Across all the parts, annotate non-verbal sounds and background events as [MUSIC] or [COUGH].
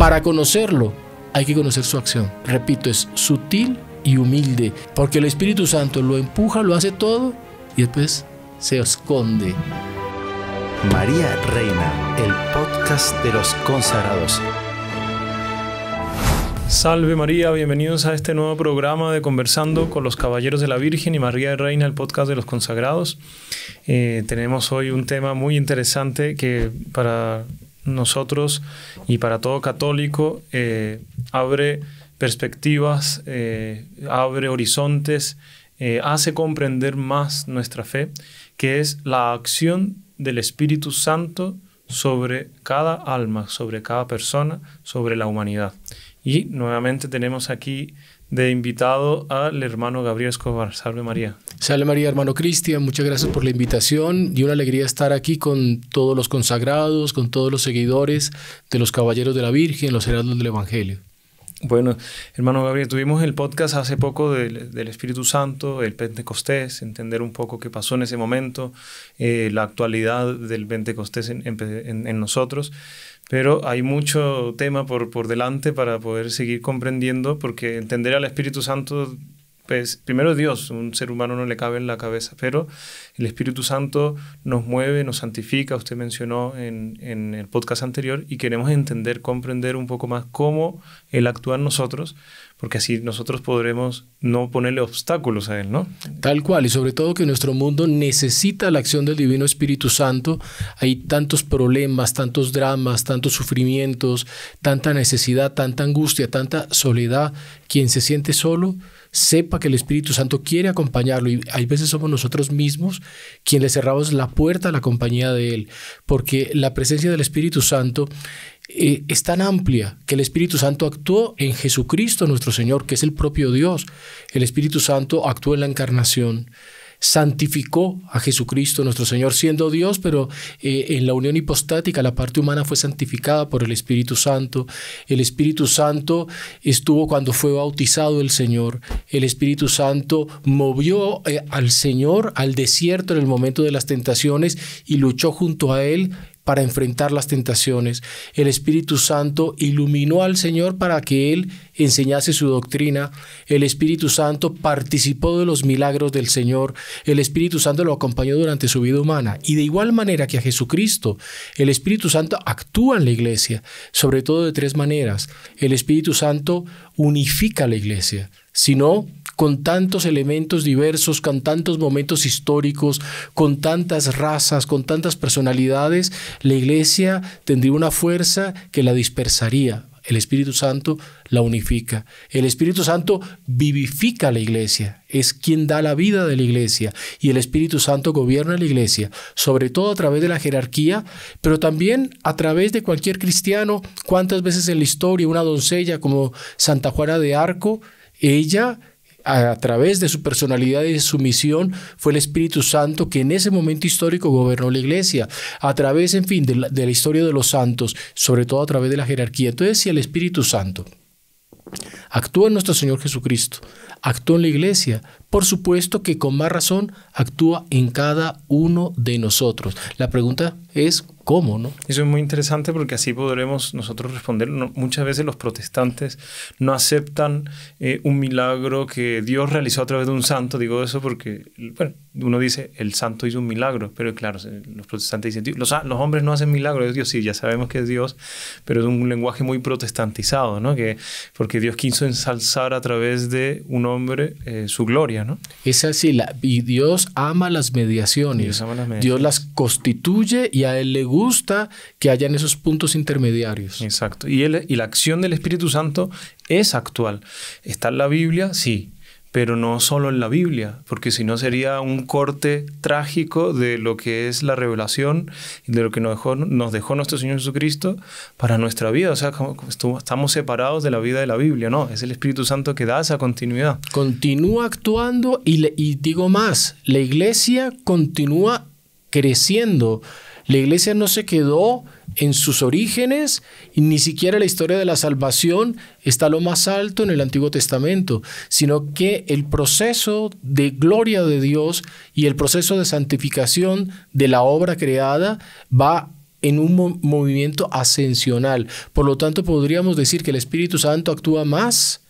Para conocerlo hay que conocer su acción. Repito, es sutil y humilde, porque el Espíritu Santo lo empuja, lo hace todo y después se esconde. María Reina, el podcast de los consagrados. Salve María, bienvenidos a este nuevo programa de Conversando con los Caballeros de la Virgen y María Reina, el podcast de los consagrados. Eh, tenemos hoy un tema muy interesante que para nosotros y para todo católico eh, abre perspectivas, eh, abre horizontes, eh, hace comprender más nuestra fe, que es la acción del Espíritu Santo sobre cada alma, sobre cada persona, sobre la humanidad. Y nuevamente tenemos aquí de invitado al hermano Gabriel Escobar. Salve María. Salve María, hermano Cristian. Muchas gracias por la invitación y una alegría estar aquí con todos los consagrados, con todos los seguidores de los Caballeros de la Virgen, los Heraldos del Evangelio. Bueno, hermano Gabriel, tuvimos el podcast hace poco del, Espíritu Santo, el Pentecostés, entender un poco qué pasó en ese momento, eh, la actualidad del Pentecostés en nosotros pero hay mucho tema por, por delante para poder seguir comprendiendo, porque entender al Espíritu Santo pues, primero Dios, un ser humano no le cabe en la cabeza, pero el Espíritu Santo nos mueve, nos santifica, usted mencionó en, en, el podcast anterior, y queremos entender, comprender un poco más cómo Él actúa en nosotros porque así nosotros podremos no ponerle obstáculos a Él, ¿no? Tal cual, y sobre todo que nuestro mundo necesita la acción del Divino Espíritu Santo. Hay tantos problemas, tantos dramas, tantos sufrimientos, tanta necesidad, tanta angustia, tanta soledad. Quien se siente solo, sepa que el Espíritu Santo quiere acompañarlo y hay veces somos nosotros mismos quienes le cerramos la puerta a la compañía de Él, porque la presencia del Espíritu Santo eh, es tan amplia que el Espíritu Santo actuó en Jesucristo nuestro Señor, que es el propio Dios. El Espíritu Santo actuó en la encarnación, santificó a Jesucristo nuestro Señor siendo Dios, pero eh, en la unión hipostática la parte humana fue santificada por el Espíritu Santo. El Espíritu Santo estuvo cuando fue bautizado el Señor. El Espíritu Santo movió eh, al Señor al desierto en el momento de las tentaciones y luchó junto a él para enfrentar las tentaciones. El Espíritu Santo iluminó al Señor para que Él enseñase su doctrina. El Espíritu Santo participó de los milagros del Señor. El Espíritu Santo lo acompañó durante su vida humana. Y de igual manera que a Jesucristo, el Espíritu Santo actúa en la iglesia, sobre todo de tres maneras. El Espíritu Santo unifica la iglesia. Si no, con tantos elementos diversos, con tantos momentos históricos, con tantas razas, con tantas personalidades, la iglesia tendría una fuerza que la dispersaría. El Espíritu Santo la unifica. El Espíritu Santo vivifica la iglesia, es quien da la vida de la iglesia y el Espíritu Santo gobierna la iglesia, sobre todo a través de la jerarquía, pero también a través de cualquier cristiano. ¿Cuántas veces en la historia una doncella como Santa Juana de Arco, ella a, través de su personalidad y de su misión, fue el Espíritu Santo que en ese momento histórico gobernó la iglesia, a través, en fin, de la, historia de los santos, sobre todo a través de la jerarquía. Entonces, si el Espíritu Santo actúa en nuestro Señor Jesucristo, actúa en la iglesia, por supuesto que con más razón actúa en cada uno de nosotros. La pregunta es, ¿no? Eso es muy interesante porque así podremos nosotros responder. muchas veces los protestantes no aceptan eh, un milagro que Dios realizó a través de un santo. Digo eso porque, bueno, uno dice, el santo hizo un milagro, pero claro, los protestantes dicen, los, hombres no hacen milagros, Dios sí, ya sabemos que es Dios, pero es un lenguaje muy protestantizado, ¿no? Que, porque Dios quiso ensalzar a través de un hombre eh, su gloria, ¿no? Es así, la, y Dios ama las mediaciones, Dios, las constituye y a Él le gusta que hayan esos puntos intermediarios. Exacto, y, él, y la acción del Espíritu Santo es actual. ¿Está en la Biblia? Sí pero no solo en la Biblia, porque si no sería un corte trágico de lo que es la revelación de lo que nos dejó, nos dejó nuestro Señor Jesucristo para nuestra vida. O sea, estamos separados de la vida de la Biblia, no, es el Espíritu Santo que da esa continuidad. Continúa actuando y, le, y digo más, la iglesia continúa creciendo. La iglesia no se quedó en sus orígenes, y ni siquiera la historia de la salvación está lo más alto en el Antiguo Testamento, sino que el proceso de gloria de Dios y el proceso de santificación de la obra creada va en un movimiento ascensional. Por lo tanto, podríamos decir que el Espíritu Santo actúa más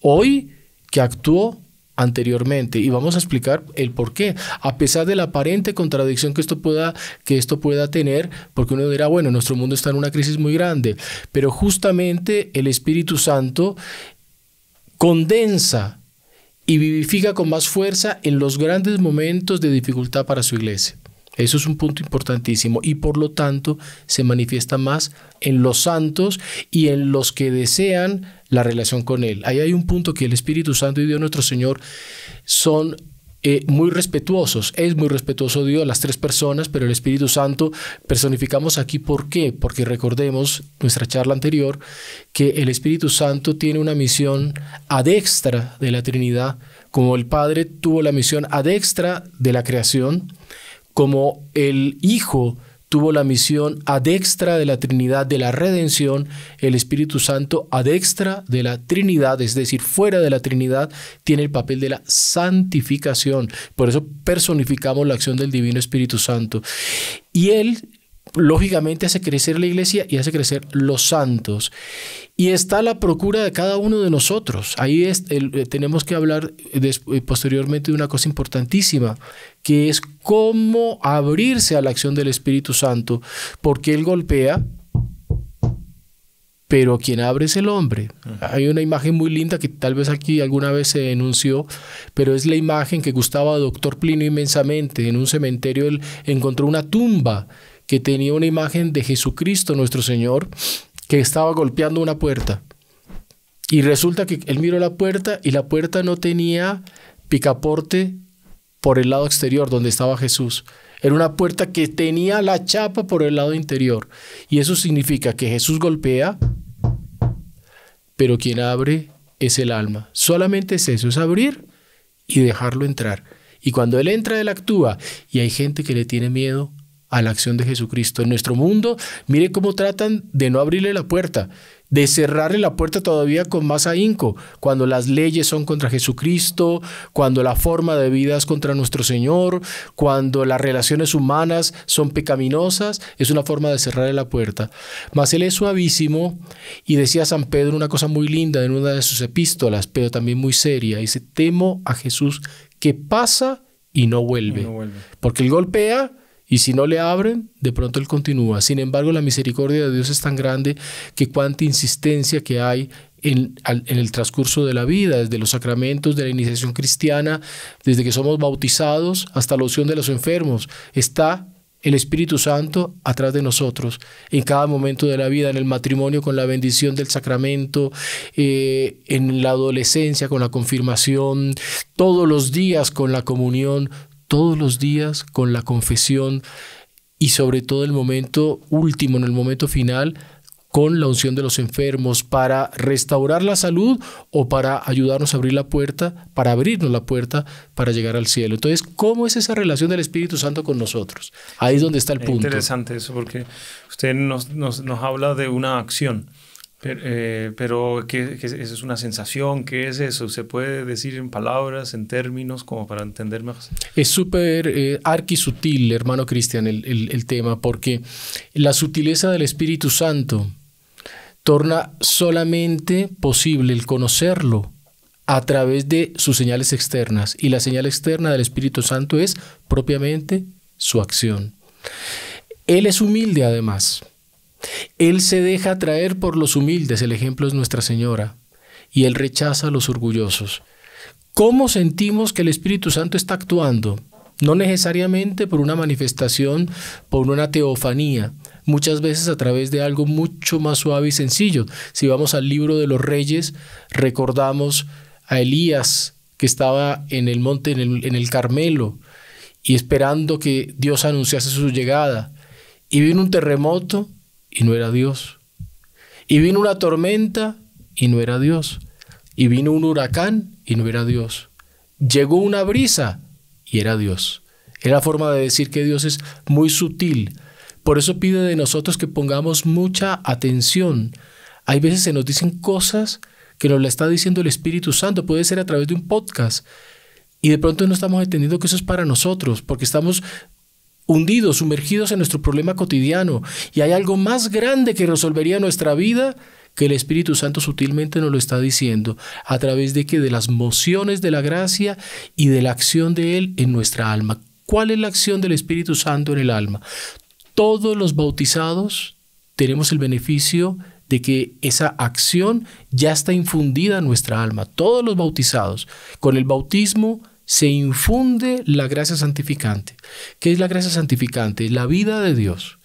hoy que actuó anteriormente y vamos a explicar el por qué, a pesar de la aparente contradicción que esto pueda, que esto pueda tener, porque uno dirá, bueno, nuestro mundo está en una crisis muy grande, pero justamente el Espíritu Santo condensa y vivifica con más fuerza en los grandes momentos de dificultad para su iglesia. Eso es un punto importantísimo y por lo tanto se manifiesta más en los santos y en los que desean la relación con Él. Ahí hay un punto que el Espíritu Santo y Dios nuestro Señor son eh, muy respetuosos. Es muy respetuoso Dios, las tres personas, pero el Espíritu Santo personificamos aquí. ¿Por qué? Porque recordemos nuestra charla anterior que el Espíritu Santo tiene una misión ad extra de la Trinidad, como el Padre tuvo la misión ad extra de la creación, como el Hijo tuvo la misión adextra de la Trinidad de la Redención, el Espíritu Santo extra de la Trinidad, es decir, fuera de la Trinidad, tiene el papel de la santificación. Por eso personificamos la acción del Divino Espíritu Santo. Y él lógicamente hace crecer la iglesia y hace crecer los santos. Y está la procura de cada uno de nosotros. Ahí es, eh, tenemos que hablar eh, posteriormente de una cosa importantísima, que es cómo abrirse a la acción del Espíritu Santo, porque Él golpea, pero quien abre es el hombre. Hay una imagen muy linda que tal vez aquí alguna vez se denunció, pero es la imagen que gustaba doctor Plinio inmensamente. En un cementerio él encontró una tumba que tenía una imagen de Jesucristo nuestro Señor que estaba golpeando una puerta. Y resulta que él miró la puerta y la puerta no tenía picaporte por el lado exterior donde estaba Jesús. Era una puerta que tenía la chapa por el lado interior. Y eso significa que Jesús golpea, pero quien abre es el alma. Solamente es eso, es abrir y dejarlo entrar. Y cuando Él entra, Él actúa. Y hay gente que le tiene miedo a la acción de Jesucristo. En nuestro mundo, mire cómo tratan de no abrirle la puerta, de cerrarle la puerta todavía con más ahínco, cuando las leyes son contra Jesucristo, cuando la forma de vida es contra nuestro Señor, cuando las relaciones humanas son pecaminosas, es una forma de cerrarle la puerta. Mas él es suavísimo y decía San Pedro una cosa muy linda en una de sus epístolas, pero también muy seria. Dice, temo a Jesús que pasa y no vuelve. Y no vuelve. Porque él golpea, y si no le abren, de pronto él continúa. Sin embargo, la misericordia de Dios es tan grande que cuánta insistencia que hay en, el transcurso de la vida, desde los sacramentos de la iniciación cristiana, desde que somos bautizados hasta la opción de los enfermos, está el Espíritu Santo atrás de nosotros, en cada momento de la vida, en el matrimonio con la bendición del sacramento, eh, en la adolescencia con la confirmación, todos los días con la comunión, todos los días con la confesión y sobre todo el momento último, en el momento final, con la unción de los enfermos para restaurar la salud o para ayudarnos a abrir la puerta, para abrirnos la puerta para llegar al cielo. Entonces, ¿cómo es esa relación del Espíritu Santo con nosotros? Ahí es donde está el punto. interesante eso, porque usted nos, nos habla de una acción. Pero, eh, ¿qué, es una sensación? ¿Qué es eso? ¿Se puede decir en palabras, en términos, como para entender mejor? Es súper eh, arquisutil, hermano Cristian, el tema, porque la sutileza del Espíritu Santo torna solamente posible el conocerlo a través de sus señales externas. Y la señal externa del Espíritu Santo es propiamente su acción. Él es humilde además. Él se deja atraer por los humildes, el ejemplo es Nuestra Señora, y Él rechaza a los orgullosos. ¿Cómo sentimos que el Espíritu Santo está actuando? No necesariamente por una manifestación, por una teofanía, muchas veces a través de algo mucho más suave y sencillo. Si vamos al libro de los reyes, recordamos a Elías que estaba en el monte, en el, en el Carmelo, y esperando que Dios anunciase su llegada. Y vino un terremoto y no era Dios. Y vino una tormenta y no era Dios. Y vino un huracán y no era Dios. Llegó una brisa y era Dios. Era la forma de decir que Dios es muy sutil. Por eso pide de nosotros que pongamos mucha atención. Hay veces se nos dicen cosas que nos la está diciendo el Espíritu Santo. Puede ser a través de un podcast. Y de pronto no estamos entendiendo que eso es para nosotros, porque estamos hundidos, sumergidos en nuestro problema cotidiano. Y hay algo más grande que resolvería nuestra vida que el Espíritu Santo sutilmente nos lo está diciendo, a través de que de las mociones de la gracia y de la acción de Él en nuestra alma. ¿Cuál es la acción del Espíritu Santo en el alma? Todos los bautizados tenemos el beneficio de que esa acción ya está infundida en nuestra alma. Todos los bautizados, con el bautismo se infunde la gracia santificante. ¿Qué es la gracia santificante? La vida de Dios,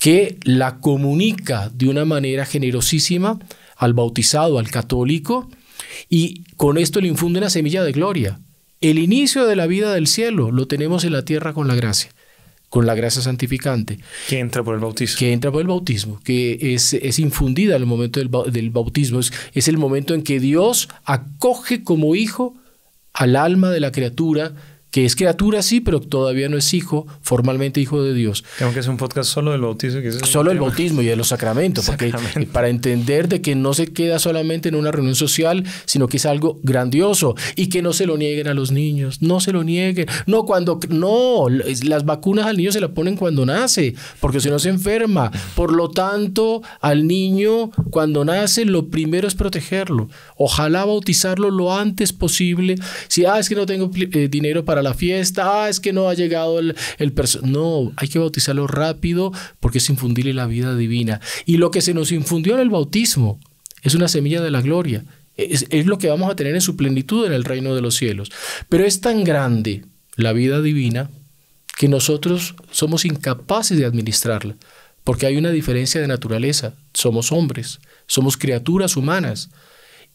que la comunica de una manera generosísima al bautizado, al católico, y con esto le infunde una semilla de gloria. El inicio de la vida del cielo lo tenemos en la tierra con la gracia con la gracia santificante. Que entra por el bautismo. Que entra por el bautismo, que es, infundida en el momento del, bautismo. Es, es, el momento en que Dios acoge como hijo al alma de la criatura que es criatura, sí, pero todavía no es hijo, formalmente hijo de Dios. Tengo que hacer un podcast solo del bautismo. solo el bautismo y de los sacramentos, para entender de que no se queda solamente en una reunión social, sino que es algo grandioso y que no se lo nieguen a los niños, no se lo nieguen. No, cuando, no, las vacunas al niño se las ponen cuando nace, porque si no se enferma. Por lo tanto, al niño cuando nace, lo primero es protegerlo. Ojalá bautizarlo lo antes posible. Si, ah, es que no tengo eh, dinero para la fiesta, ah, es que no ha llegado el, el No, hay que bautizarlo rápido porque es infundirle la vida divina. Y lo que se nos infundió en el bautismo es una semilla de la gloria. es lo que vamos a tener en su plenitud en el reino de los cielos. Pero es tan grande la vida divina que nosotros somos incapaces de administrarla, porque hay una diferencia de naturaleza. Somos hombres, somos criaturas humanas,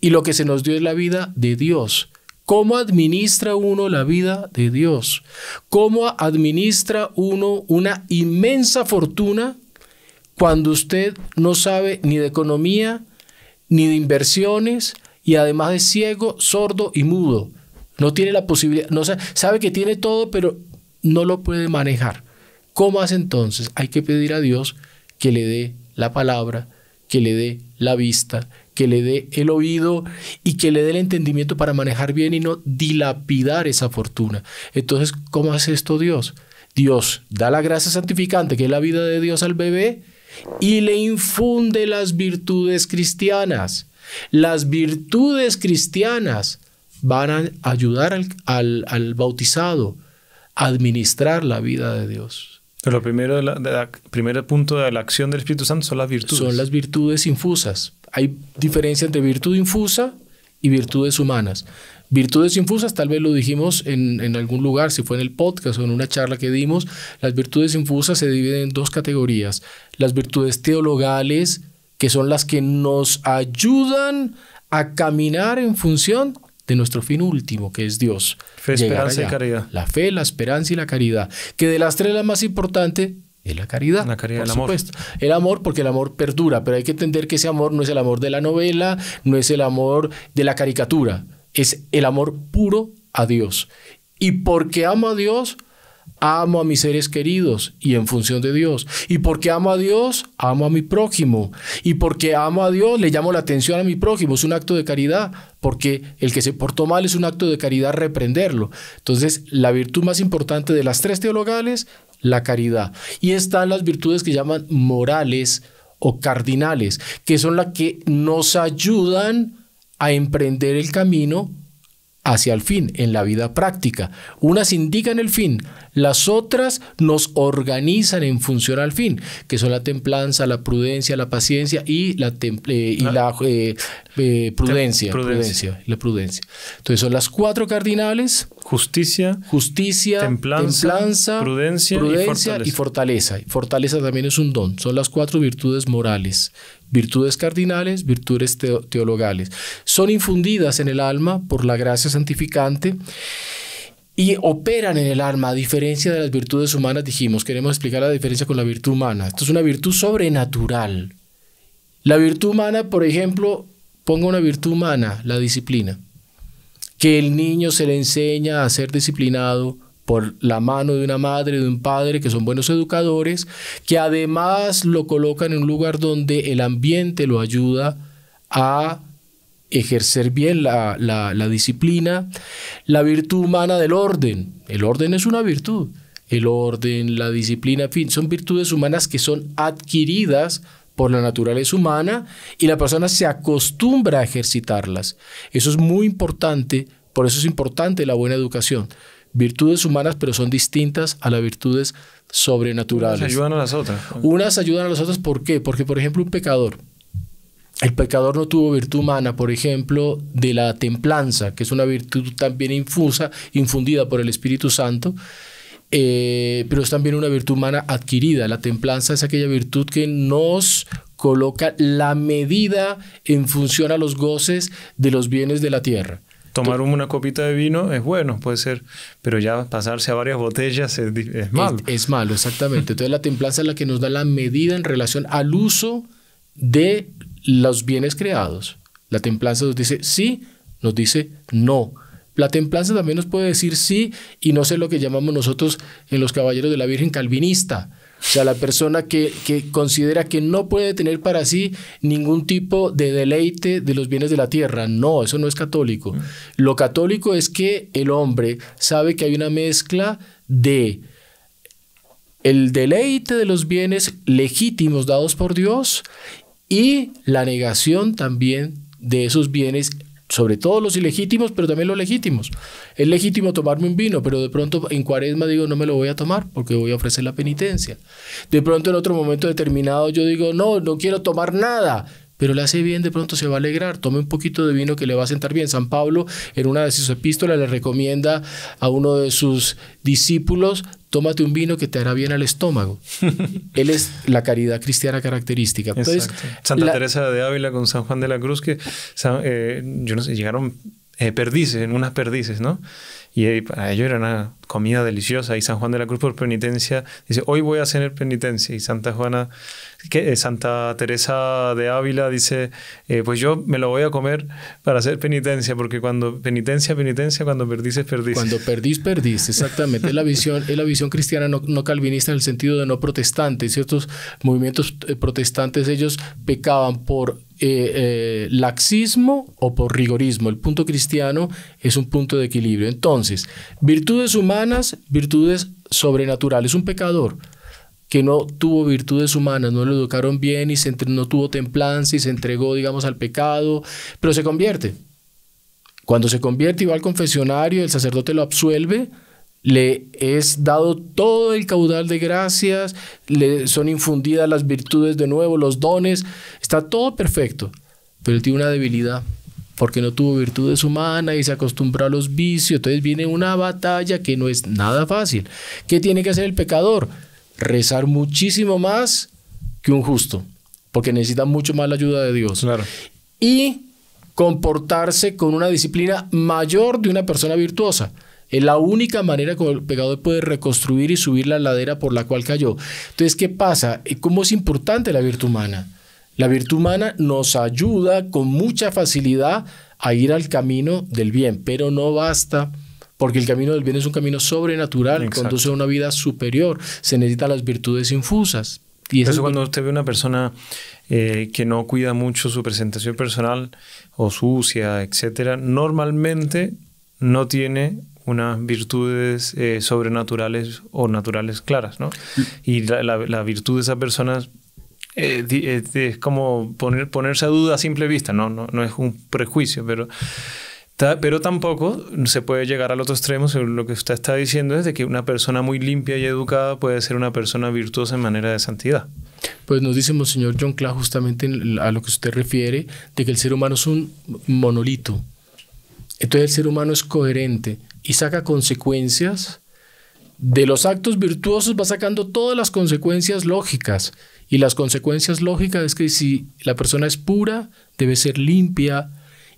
y lo que se nos dio es la vida de Dios. ¿Cómo administra uno la vida de Dios? ¿Cómo administra uno una inmensa fortuna cuando usted no sabe ni de economía, ni de inversiones, y además es ciego, sordo y mudo? No tiene la posibilidad, no sabe, sabe que tiene todo, pero no lo puede manejar. ¿Cómo hace entonces? Hay que pedir a Dios que le dé la palabra, que le dé la vista, que le dé el oído y que le dé el entendimiento para manejar bien y no dilapidar esa fortuna. Entonces, ¿cómo hace esto Dios? Dios da la gracia santificante, que es la vida de Dios al bebé, y le infunde las virtudes cristianas. Las virtudes cristianas van a ayudar al, bautizado a administrar la vida de Dios. Pero lo primero, primer punto de la acción del Espíritu Santo son las virtudes. Son las virtudes infusas hay diferencia entre virtud infusa y virtudes humanas. Virtudes infusas, tal vez lo dijimos en, algún lugar, si fue en el podcast o en una charla que dimos, las virtudes infusas se dividen en dos categorías. Las virtudes teologales, que son las que nos ayudan a caminar en función de nuestro fin último, que es Dios. Fe, esperanza y caridad. La fe, la esperanza y la caridad. Que de las tres la más importante es la caridad. por supuesto. El amor, porque el amor perdura, pero hay que entender que ese amor no es el amor de la novela, no es el amor de la caricatura, es el amor puro a Dios. Y porque amo a Dios, amo a mis seres queridos y en función de Dios. Y porque amo a Dios, amo a mi prójimo. Y porque amo a Dios, le llamo la atención a mi prójimo. Es un acto de caridad, porque el que se portó mal es un acto de caridad reprenderlo. Entonces, la virtud más importante de las tres teologales, la caridad. Y están las virtudes que llaman morales o cardinales, que son las que nos ayudan a emprender el camino hacia el fin en la vida práctica. Unas indican el fin, las otras nos organizan en función al fin, que son la templanza, la prudencia, la paciencia y la, prudencia, La prudencia. Entonces son las cuatro cardinales. Justicia. Justicia. Templanza. prudencia, y, fortaleza. y fortaleza. Fortaleza también es un don. Son las cuatro virtudes morales virtudes cardinales, virtudes teologales. Son infundidas en el alma por la gracia santificante y operan en el alma, a diferencia de las virtudes humanas, dijimos, queremos explicar la diferencia con la virtud humana. Esto es una virtud sobrenatural. La virtud humana, por ejemplo, ponga una virtud humana, la disciplina. Que el niño se le enseña a ser disciplinado, por la mano de una madre, de un padre, que son buenos educadores, que además lo colocan en un lugar donde el ambiente lo ayuda a ejercer bien la, disciplina, la virtud humana del orden. El orden es una virtud. El orden, la disciplina, en fin, son virtudes humanas que son adquiridas por la naturaleza humana y la persona se acostumbra a ejercitarlas. Eso es muy importante, por eso es importante la buena educación virtudes humanas, pero son distintas a las virtudes sobrenaturales. Unas ayudan a las otras. Unas ayudan a las otras, ¿por qué? Porque, por ejemplo, un pecador, el pecador no tuvo virtud humana, por ejemplo, de la templanza, que es una virtud también infusa, infundida por el Espíritu Santo, eh, pero es también una virtud humana adquirida. La templanza es aquella virtud que nos coloca la medida en función a los goces de los bienes de la tierra. Tomar una copita de vino es bueno, puede ser, pero ya pasarse a varias botellas es, malo. Es, es, malo, exactamente. Entonces la templanza es la que nos da la medida en relación al uso de los bienes creados. La templanza nos dice sí, nos dice no. La templanza también nos puede decir sí y no sé lo que llamamos nosotros en los caballeros de la Virgen calvinista o sea, la persona que, que considera que no puede tener para sí ningún tipo de deleite de los bienes de la tierra. No, eso no es católico. Mm. Lo católico es que el hombre sabe que hay una mezcla de el deleite de los bienes legítimos dados por Dios y la negación también de esos bienes sobre todo los ilegítimos, pero también los legítimos. Es legítimo tomarme un vino, pero de pronto en cuaresma digo no me lo voy a tomar porque voy a ofrecer la penitencia. De pronto en otro momento determinado yo digo no, no quiero tomar nada, pero le hace bien, de pronto se va a alegrar, tome un poquito de vino que le va a sentar bien. San Pablo en una de sus epístolas le recomienda a uno de sus discípulos tómate un vino que te hará bien al estómago. [LAUGHS] Él es la caridad cristiana característica. Santa Teresa de Ávila con San Juan de la Cruz, que eh, no sé, llegaron eh, perdices, en unas perdices, ¿no? Y a eh, para ellos era una comida deliciosa. Y San Juan de la Cruz por penitencia dice, hoy voy a hacer penitencia. Y Santa Juana eh, Santa Teresa de Ávila dice, eh, pues yo me lo voy a comer para hacer penitencia, porque cuando penitencia, penitencia, cuando perdices, perdís. Cuando perdís, perdís, exactamente. es la visión, es la visión cristiana no, calvinista en el sentido de no protestante. Ciertos movimientos eh, protestantes, ellos pecaban por laxismo o por rigorismo. El punto cristiano es un punto de equilibrio. Entonces, virtudes humanas, virtudes sobrenaturales. Un pecador que no tuvo virtudes humanas, no lo educaron bien y se entre, no tuvo templanza y se entregó, digamos, al pecado, pero se convierte. Cuando se convierte y va al confesionario, el sacerdote lo absuelve, le es dado todo el caudal de gracias, le son infundidas las virtudes de nuevo, los dones, está todo perfecto, pero tiene una debilidad porque no tuvo virtudes humanas y se acostumbró a los vicios, entonces viene una batalla que no es nada fácil. ¿Qué tiene que hacer el pecador? rezar muchísimo más que un justo, porque necesita mucho más la ayuda de Dios. Y comportarse con una disciplina mayor de una persona virtuosa. Es la única manera que el pecador puede reconstruir y subir la ladera por la cual cayó. Entonces, ¿qué pasa? Eh, ¿Cómo es importante la virtud humana? La virtud humana nos ayuda con mucha facilidad a ir al camino del bien, pero no basta porque el camino del bien es un camino sobrenatural, conduce a una vida superior, se necesitan las virtudes infusas. Y eso, cuando usted ve una persona eh, que no cuida mucho su presentación personal o sucia, etcétera, normalmente no tiene unas virtudes eh, sobrenaturales o naturales claras, Y la, virtud de esas personas eh, es, como ponerse a duda a simple vista, No, no es un prejuicio, pero pero tampoco se puede llegar al otro extremo. Lo que usted está diciendo es de que una persona muy limpia y educada puede ser una persona virtuosa en manera de santidad. Pues nos dice señor John Clark justamente a lo que usted refiere, de que el ser humano es un monolito. Entonces el ser humano es coherente y saca consecuencias. De los actos virtuosos va sacando todas las consecuencias lógicas. Y las consecuencias lógicas es que si la persona es pura, debe ser limpia,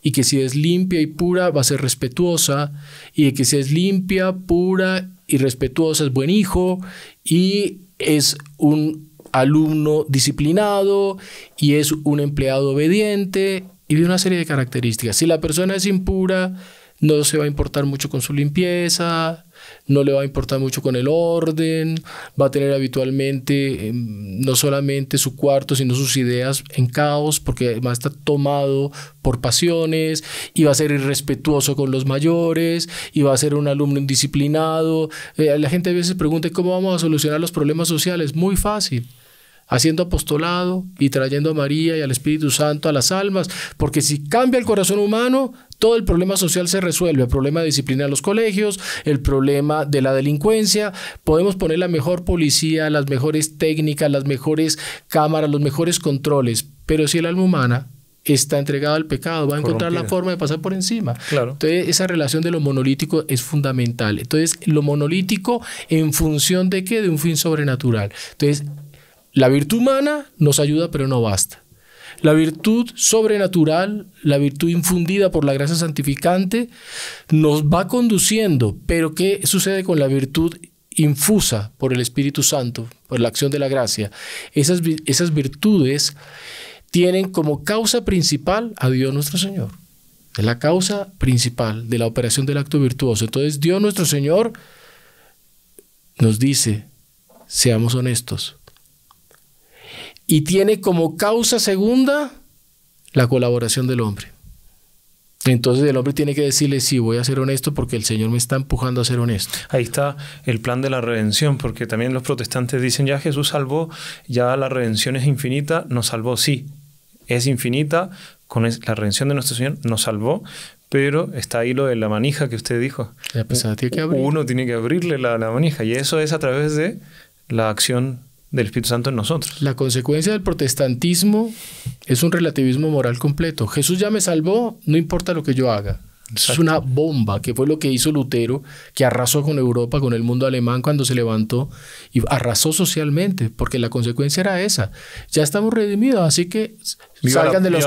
y que si es limpia y pura va a ser respetuosa, y que si es limpia, pura y respetuosa es buen hijo, y es un alumno disciplinado, y es un empleado obediente, y de una serie de características. Si la persona es impura, no se va a importar mucho con su limpieza, no le va a importar mucho con el orden, va a tener habitualmente em, no solamente su cuarto, sino sus ideas en caos, porque además está tomado por pasiones y va a ser irrespetuoso con los mayores y va a ser un alumno indisciplinado. Eh, la gente a veces pregunta, ¿cómo vamos a solucionar los problemas sociales? Muy fácil haciendo apostolado y trayendo a María y al Espíritu Santo a las almas, porque si cambia el corazón humano, todo el problema social se resuelve, el problema de disciplina en los colegios, el problema de la delincuencia, podemos poner la mejor policía, las mejores técnicas, las mejores cámaras, los mejores controles, pero si el alma humana está entregada al pecado, va a encontrar la forma de pasar por encima. Entonces, esa relación de lo monolítico es fundamental. Entonces, lo monolítico en función de qué? De un fin sobrenatural. Entonces, la virtud humana nos ayuda, pero no basta. La virtud sobrenatural, la virtud infundida por la gracia santificante, nos va conduciendo, pero ¿qué sucede con la virtud infusa por el Espíritu Santo, por la acción de la gracia? Esas, esas virtudes tienen como causa principal a Dios nuestro Señor. Es la causa principal de la operación del acto virtuoso. Entonces Dios nuestro Señor nos dice, seamos honestos, y tiene como causa segunda la colaboración del hombre. Entonces el hombre tiene que decirle, sí, voy a ser honesto porque el Señor me está empujando a ser honesto. Ahí está el plan de la redención, porque también los protestantes dicen, ya Jesús salvó, ya la redención es infinita, nos salvó, sí, es infinita, con la redención de nuestro Señor nos salvó, pero está ahí lo de la manija que usted dijo. Uno tiene que abrirle la, la manija y eso es a través de la acción del Espíritu Santo en nosotros. La consecuencia del protestantismo es un relativismo moral completo. Jesús ya me salvó, no importa lo que yo haga. Es una bomba, que fue lo que hizo Lutero, que arrasó con Europa, con el mundo alemán cuando se levantó y arrasó socialmente, porque la consecuencia era esa. Ya estamos redimidos, así que salgan de los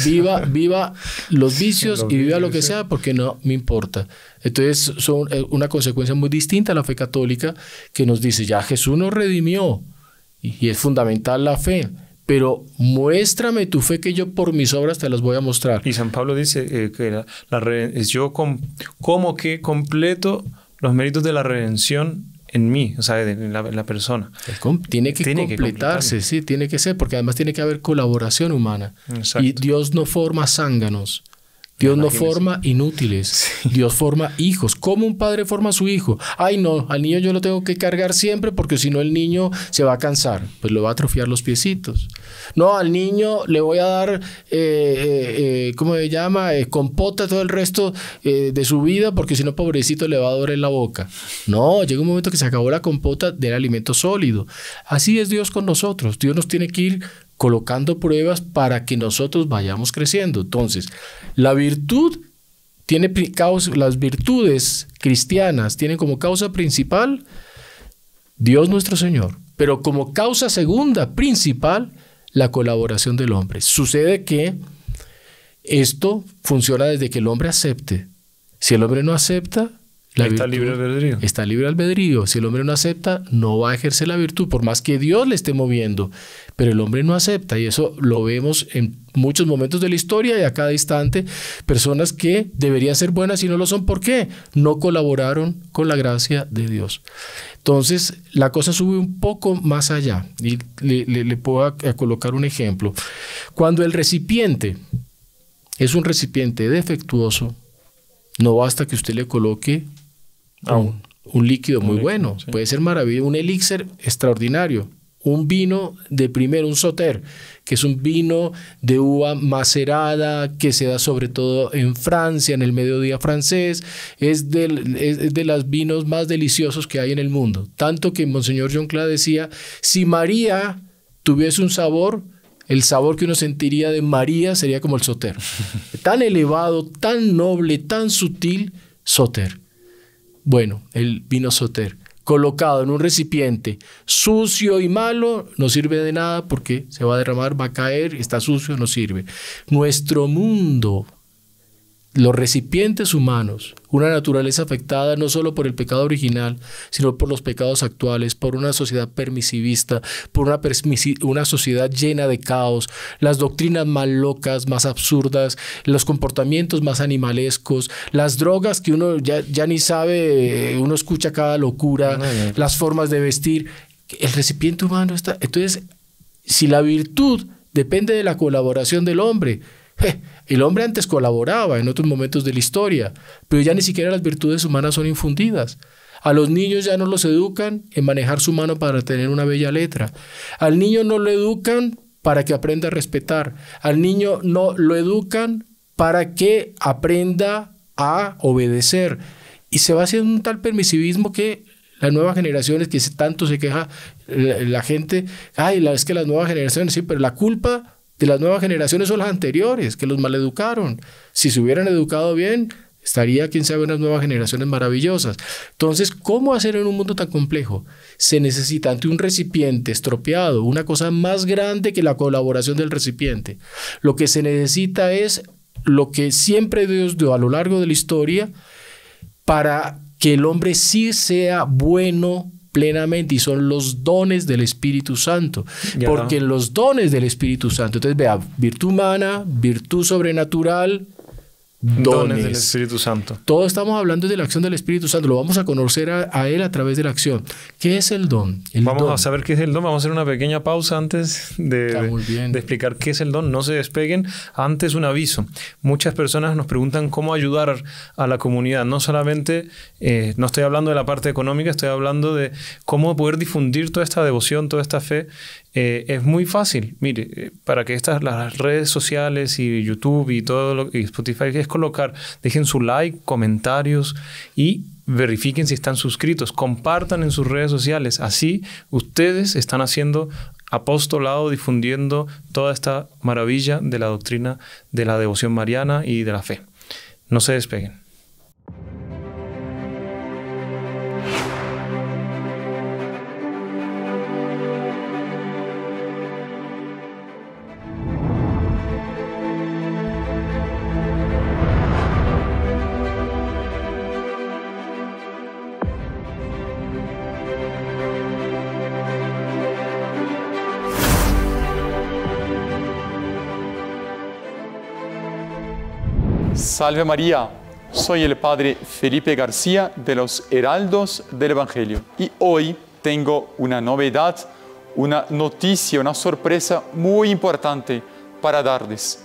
viva, viva, [LAUGHS] viva, los vicios y viva lo que sea, porque no me importa. Entonces, son eh, una consecuencia muy distinta a la fe católica que nos dice, ya Jesús nos redimió y es fundamental la fe pero muéstrame tu fe que yo por mis obras te las voy a mostrar. Y San Pablo dice eh, que la, yo como que completo los méritos de la redención en mí, o sea, en la, persona. Tiene que completarse, sí, tiene que ser, porque además tiene que haber colaboración humana. Y Dios no forma zánganos. Dios no forma inútiles, Dios forma hijos. ¿Cómo un padre forma a su hijo? Ay, no, al niño yo lo tengo que cargar siempre porque si no el niño se va a cansar, pues lo va a atrofiar los piecitos. No, al niño le voy a dar, eh, eh, eh, ¿cómo se llama? compota todo el resto de su vida porque si no, pobrecito, le va a doler la boca. No, llega un momento que se acabó la compota del alimento sólido. Así es Dios con nosotros. Dios nos tiene que ir colocando pruebas para que nosotros vayamos creciendo. Entonces, la virtud tiene las virtudes cristianas tienen como causa principal Dios nuestro Señor, pero como causa segunda principal la colaboración del hombre. Sucede que esto funciona desde que el hombre acepte. Si el hombre no acepta, está libre albedrío. Está libre albedrío. Si el hombre no acepta, no va a ejercer la virtud, por más que Dios le esté moviendo. Pero el hombre no acepta y eso lo vemos en muchos momentos de la historia y a cada instante. Personas que deberían ser buenas y no lo son. ¿Por qué? No colaboraron con la gracia de Dios. Entonces, la cosa sube un poco más allá. Y le, puedo colocar un ejemplo. Cuando el recipiente es un recipiente defectuoso, no basta que usted le coloque Ah, un, líquido muy bueno, puede ser maravilloso, un elixir extraordinario, un vino de primero, un soter, que es un vino de uva macerada que se da sobre todo en Francia, en el mediodía francés. Es, de los vinos más deliciosos que hay en el mundo. Tanto que Monseñor John Claude decía, si María tuviese un sabor, el sabor que uno sentiría de María sería como el soter. [LAUGHS] tan elevado, tan noble, tan sutil, soter. Bueno, el vino soter, colocado en un recipiente sucio y malo, no sirve de nada porque se va a derramar, va a caer, está sucio, no sirve. Nuestro mundo los recipientes humanos, una naturaleza afectada no solo por el pecado original, sino por los pecados actuales, por una sociedad permisivista, por una, sociedad llena de caos, las doctrinas más locas, más absurdas, los comportamientos más animalescos, las drogas que uno ya, ya ni sabe, uno escucha cada locura, las formas de vestir. El recipiente humano está... Entonces, si la virtud depende de la colaboración del hombre, el hombre antes colaboraba en otros momentos de la historia, pero ya ni siquiera las virtudes humanas son infundidas. A los niños ya no los educan en manejar su mano para tener una bella letra. Al niño no lo educan para que aprenda a respetar. Al niño no lo educan para que aprenda a obedecer. Y se va haciendo un tal permisivismo que las nuevas generaciones, que tanto se queja la, gente, ay, la, es que las nuevas generaciones, sí, pero la culpa de las nuevas generaciones o las anteriores, que los maleducaron. Si se hubieran educado bien, estaría, quién sabe, unas nuevas generaciones maravillosas. Entonces, ¿cómo hacer en un mundo tan complejo? Se necesita ante un recipiente estropeado, una cosa más grande que la colaboración del recipiente. Lo que se necesita es lo que siempre Dios dio a lo largo de la historia para que el hombre sí sea bueno plenamente y son los dones del Espíritu Santo. Porque los dones del Espíritu Santo, entonces vea, virtud humana, virtud sobrenatural, Dones. del Espíritu Santo. Todo estamos hablando de la acción del Espíritu Santo. Lo vamos a conocer a, Él a través de la acción. ¿Qué es el don? vamos a saber qué es el don. Vamos a hacer una pequeña pausa antes de, explicar qué es el don. No se despeguen. Antes un aviso. Muchas personas nos preguntan cómo ayudar a la comunidad. No solamente, eh, no estoy hablando de la parte económica, estoy hablando de cómo poder difundir toda esta devoción, toda esta fe eh, es muy fácil, mire, eh, para que estas las redes sociales y YouTube y todo lo, y Spotify es colocar, dejen su like, comentarios y verifiquen si están suscritos, compartan en sus redes sociales, así ustedes están haciendo apostolado, difundiendo toda esta maravilla de la doctrina de la devoción mariana y de la fe. No se despeguen. Salve María, soy el Padre Felipe García de los Heraldos del Evangelio y hoy tengo una novedad, una noticia, una sorpresa muy importante para darles.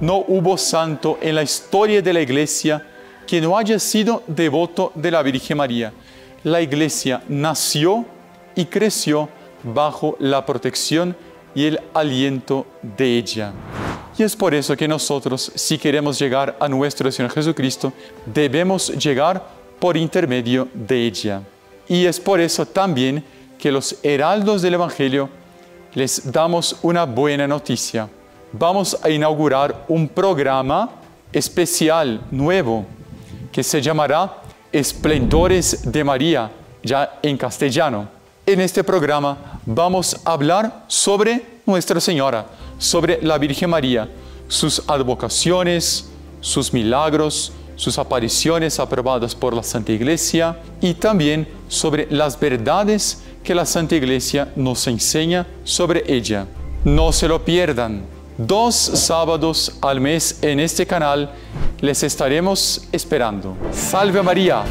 No hubo santo en la historia de la Iglesia que no haya sido devoto de la Virgen María. La Iglesia nació y creció bajo la protección de y el aliento de ella. Y es por eso que nosotros, si queremos llegar a nuestro Señor Jesucristo, debemos llegar por intermedio de ella. Y es por eso también que los heraldos del Evangelio les damos una buena noticia. Vamos a inaugurar un programa especial, nuevo, que se llamará Esplendores de María, ya en castellano en este programa vamos a hablar sobre Nuestra Señora, sobre la Virgen María, sus advocaciones, sus milagros, sus apariciones aprobadas por la Santa Iglesia y también sobre las verdades que la Santa Iglesia nos enseña sobre ella. No se lo pierdan. Dos sábados al mes en este canal les estaremos esperando. Salve María.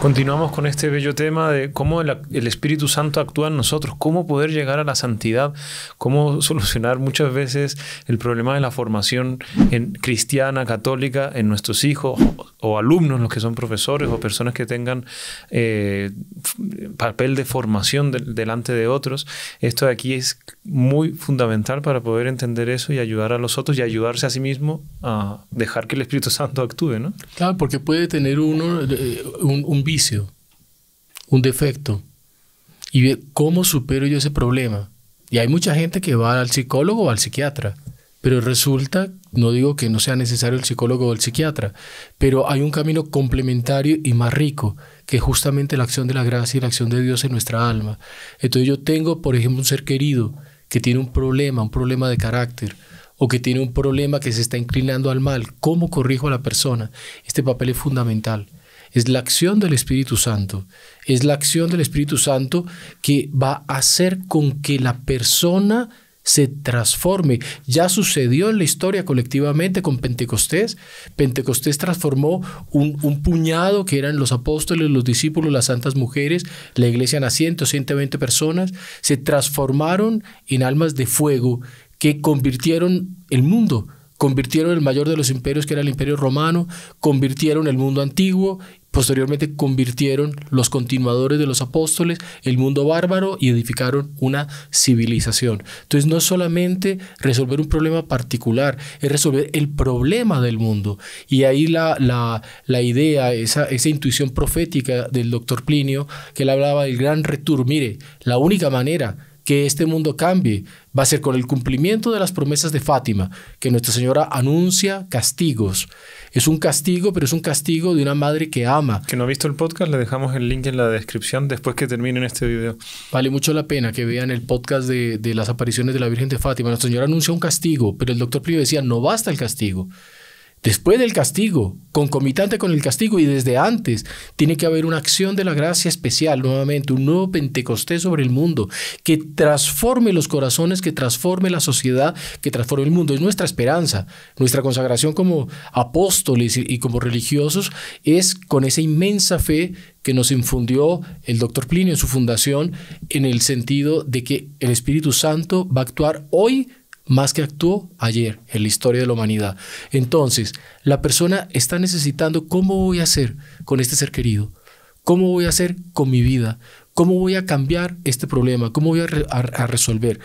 Continuamos con este bello tema de cómo el, Espíritu Santo actúa en nosotros, cómo poder llegar a la santidad, cómo solucionar muchas veces el problema de la formación en, cristiana, católica, en nuestros hijos, o alumnos, los que son profesores o personas que tengan eh, papel de formación delante de otros. Esto de aquí es muy fundamental para poder entender eso y ayudar a los otros y ayudarse a sí mismo a dejar que el Espíritu Santo actúe, ¿no? Claro, porque puede tener uno eh, un, un vicio, un defecto y ver cómo supero yo ese problema. Y hay mucha gente que va al psicólogo o al psiquiatra pero resulta, no digo que no sea necesario el psicólogo o el psiquiatra, pero hay un camino complementario y más rico, que es justamente la acción de la gracia y la acción de Dios en nuestra alma. Entonces yo tengo, por ejemplo, un ser querido que tiene un problema, un problema de carácter, o que tiene un problema que se está inclinando al mal. ¿Cómo corrijo a la persona? Este papel es fundamental. Es la acción del Espíritu Santo. Es la acción del Espíritu Santo que va a hacer con que la persona se transforme. Ya sucedió en la historia colectivamente con Pentecostés. Pentecostés transformó un, puñado que eran los apóstoles, los discípulos, las santas mujeres, la iglesia naciente, 120 personas, se transformaron en almas de fuego que convirtieron el mundo convirtieron el mayor de los imperios, que era el imperio romano, convirtieron el mundo antiguo, posteriormente convirtieron los continuadores de los apóstoles, el mundo bárbaro, y edificaron una civilización. Entonces no es solamente resolver un problema particular, es resolver el problema del mundo. Y ahí la, la, idea, esa, esa intuición profética del doctor Plinio, que él hablaba del gran retorno mire, la única manera que este mundo cambie va a ser con el cumplimiento de las promesas de Fátima, que Nuestra Señora anuncia castigos. Es un castigo, pero es un castigo de una madre que ama. Que no ha visto el podcast, le dejamos el link en la descripción después que terminen este video. Vale mucho la pena que vean el podcast de, las apariciones de la Virgen de Fátima. Nuestra Señora anuncia un castigo, pero el doctor Pío decía, no basta el castigo después del castigo, concomitante con el castigo y desde antes, tiene que haber una acción de la gracia especial, nuevamente, un nuevo Pentecostés sobre el mundo, que transforme los corazones, que transforme la sociedad, que transforme el mundo. Es nuestra esperanza, nuestra consagración como apóstoles y como religiosos es con esa inmensa fe que nos infundió el doctor Plinio en su fundación, en el sentido de que el Espíritu Santo va a actuar hoy más que actuó ayer en la historia de la humanidad. Entonces, la persona está necesitando cómo voy a hacer con este ser querido, cómo voy a hacer con mi vida, cómo voy a cambiar este problema, cómo voy a, resolver.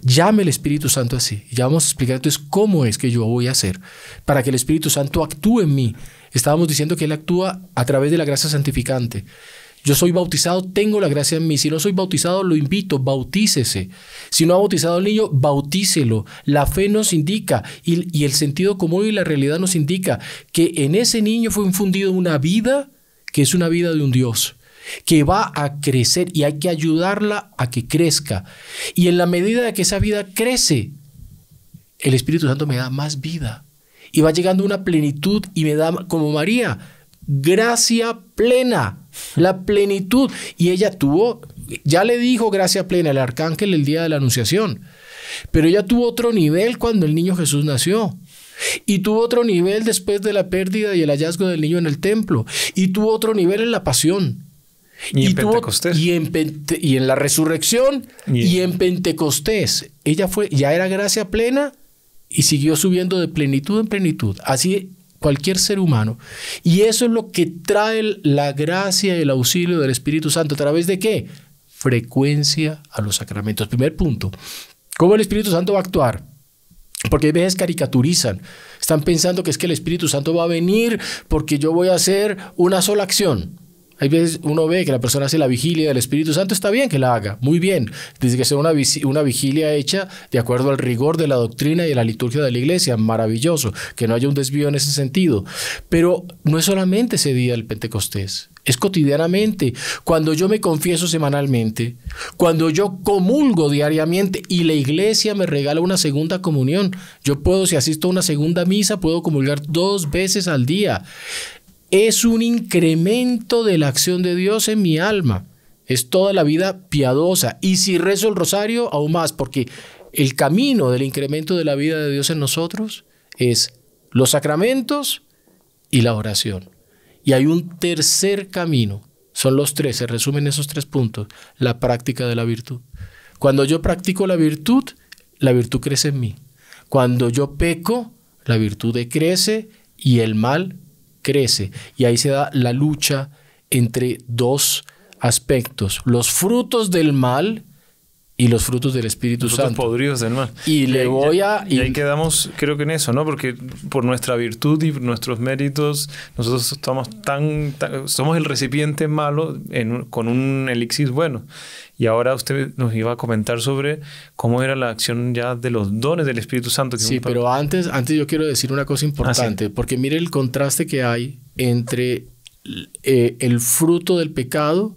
Llame el Espíritu Santo así. Ya vamos a explicar entonces cómo es que yo voy a hacer para que el Espíritu Santo actúe en mí. Estábamos diciendo que Él actúa a través de la gracia santificante. Yo soy bautizado, tengo la gracia en mí. Si no soy bautizado, lo invito, bautícese. Si no ha bautizado al niño, bautícelo. La fe nos indica y, el sentido común y la realidad nos indica que en ese niño fue infundido una vida que es una vida de un Dios que va a crecer y hay que ayudarla a que crezca. Y en la medida que esa vida crece, el Espíritu Santo me da más vida y va llegando una plenitud y me da, como María, gracia plena la plenitud. Y ella tuvo, ya le dijo gracia plena al arcángel el día de la anunciación, pero ella tuvo otro nivel cuando el niño Jesús nació. Y tuvo otro nivel después de la pérdida y el hallazgo del niño en el templo. Y tuvo otro nivel en la pasión. Y, en Pentecostés. Y en, la resurrección. Y, en Pentecostés. Ella fue, ya era gracia plena y siguió subiendo de plenitud en plenitud. Así cualquier ser humano. Y eso es lo que trae la gracia y el auxilio del Espíritu Santo. ¿A través de qué? Frecuencia a los sacramentos. Primer punto. ¿Cómo el Espíritu Santo va a actuar? Porque a veces caricaturizan, están pensando que es que el Espíritu Santo va a venir porque yo voy a hacer una sola acción. Hay veces uno ve que la persona hace la vigilia del Espíritu Santo, está bien que la haga, muy bien, desde que sea una, una vigilia hecha de acuerdo al rigor de la doctrina y de la liturgia de la iglesia, maravilloso, que no haya un desvío en ese sentido. Pero no es solamente ese día del Pentecostés, es cotidianamente, cuando yo me confieso semanalmente, cuando yo comulgo diariamente y la iglesia me regala una segunda comunión, yo puedo, si asisto a una segunda misa, puedo comulgar dos veces al día es un incremento de la acción de Dios en mi alma. Es toda la vida piadosa. Y si rezo el rosario, aún más, porque el camino del incremento de la vida de Dios en nosotros es los sacramentos y la oración. Y hay un tercer camino. Son los tres, se resumen esos tres puntos. La práctica de la virtud. Cuando yo practico la virtud, la virtud crece en mí. Cuando yo peco, la virtud decrece y el mal crece. Y ahí se da la lucha entre dos aspectos, los frutos del mal y los frutos del Espíritu frutos Santo. podridos del mal. Y le voy a... Y, ahí quedamos, creo que en eso, ¿no? Porque por nuestra virtud y nuestros méritos, nosotros estamos tan, somos el recipiente malo con un elixir bueno. Y ahora usted nos iba a comentar sobre cómo era la acción ya de los dones del Espíritu Santo. sí, pero antes, antes yo quiero decir una cosa ah, importante, porque mire el contraste que hay entre eh, el fruto del pecado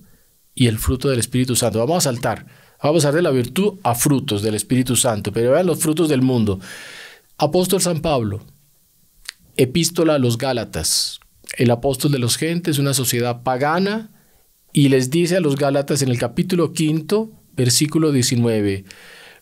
y el fruto del Espíritu Santo. Vamos a saltar Vamos a pasar de la virtud a frutos del Espíritu Santo, pero vean los frutos del mundo. Apóstol San Pablo, epístola a los Gálatas, el apóstol de los gentes, una sociedad pagana, y les dice a los Gálatas en el capítulo quinto, versículo 19,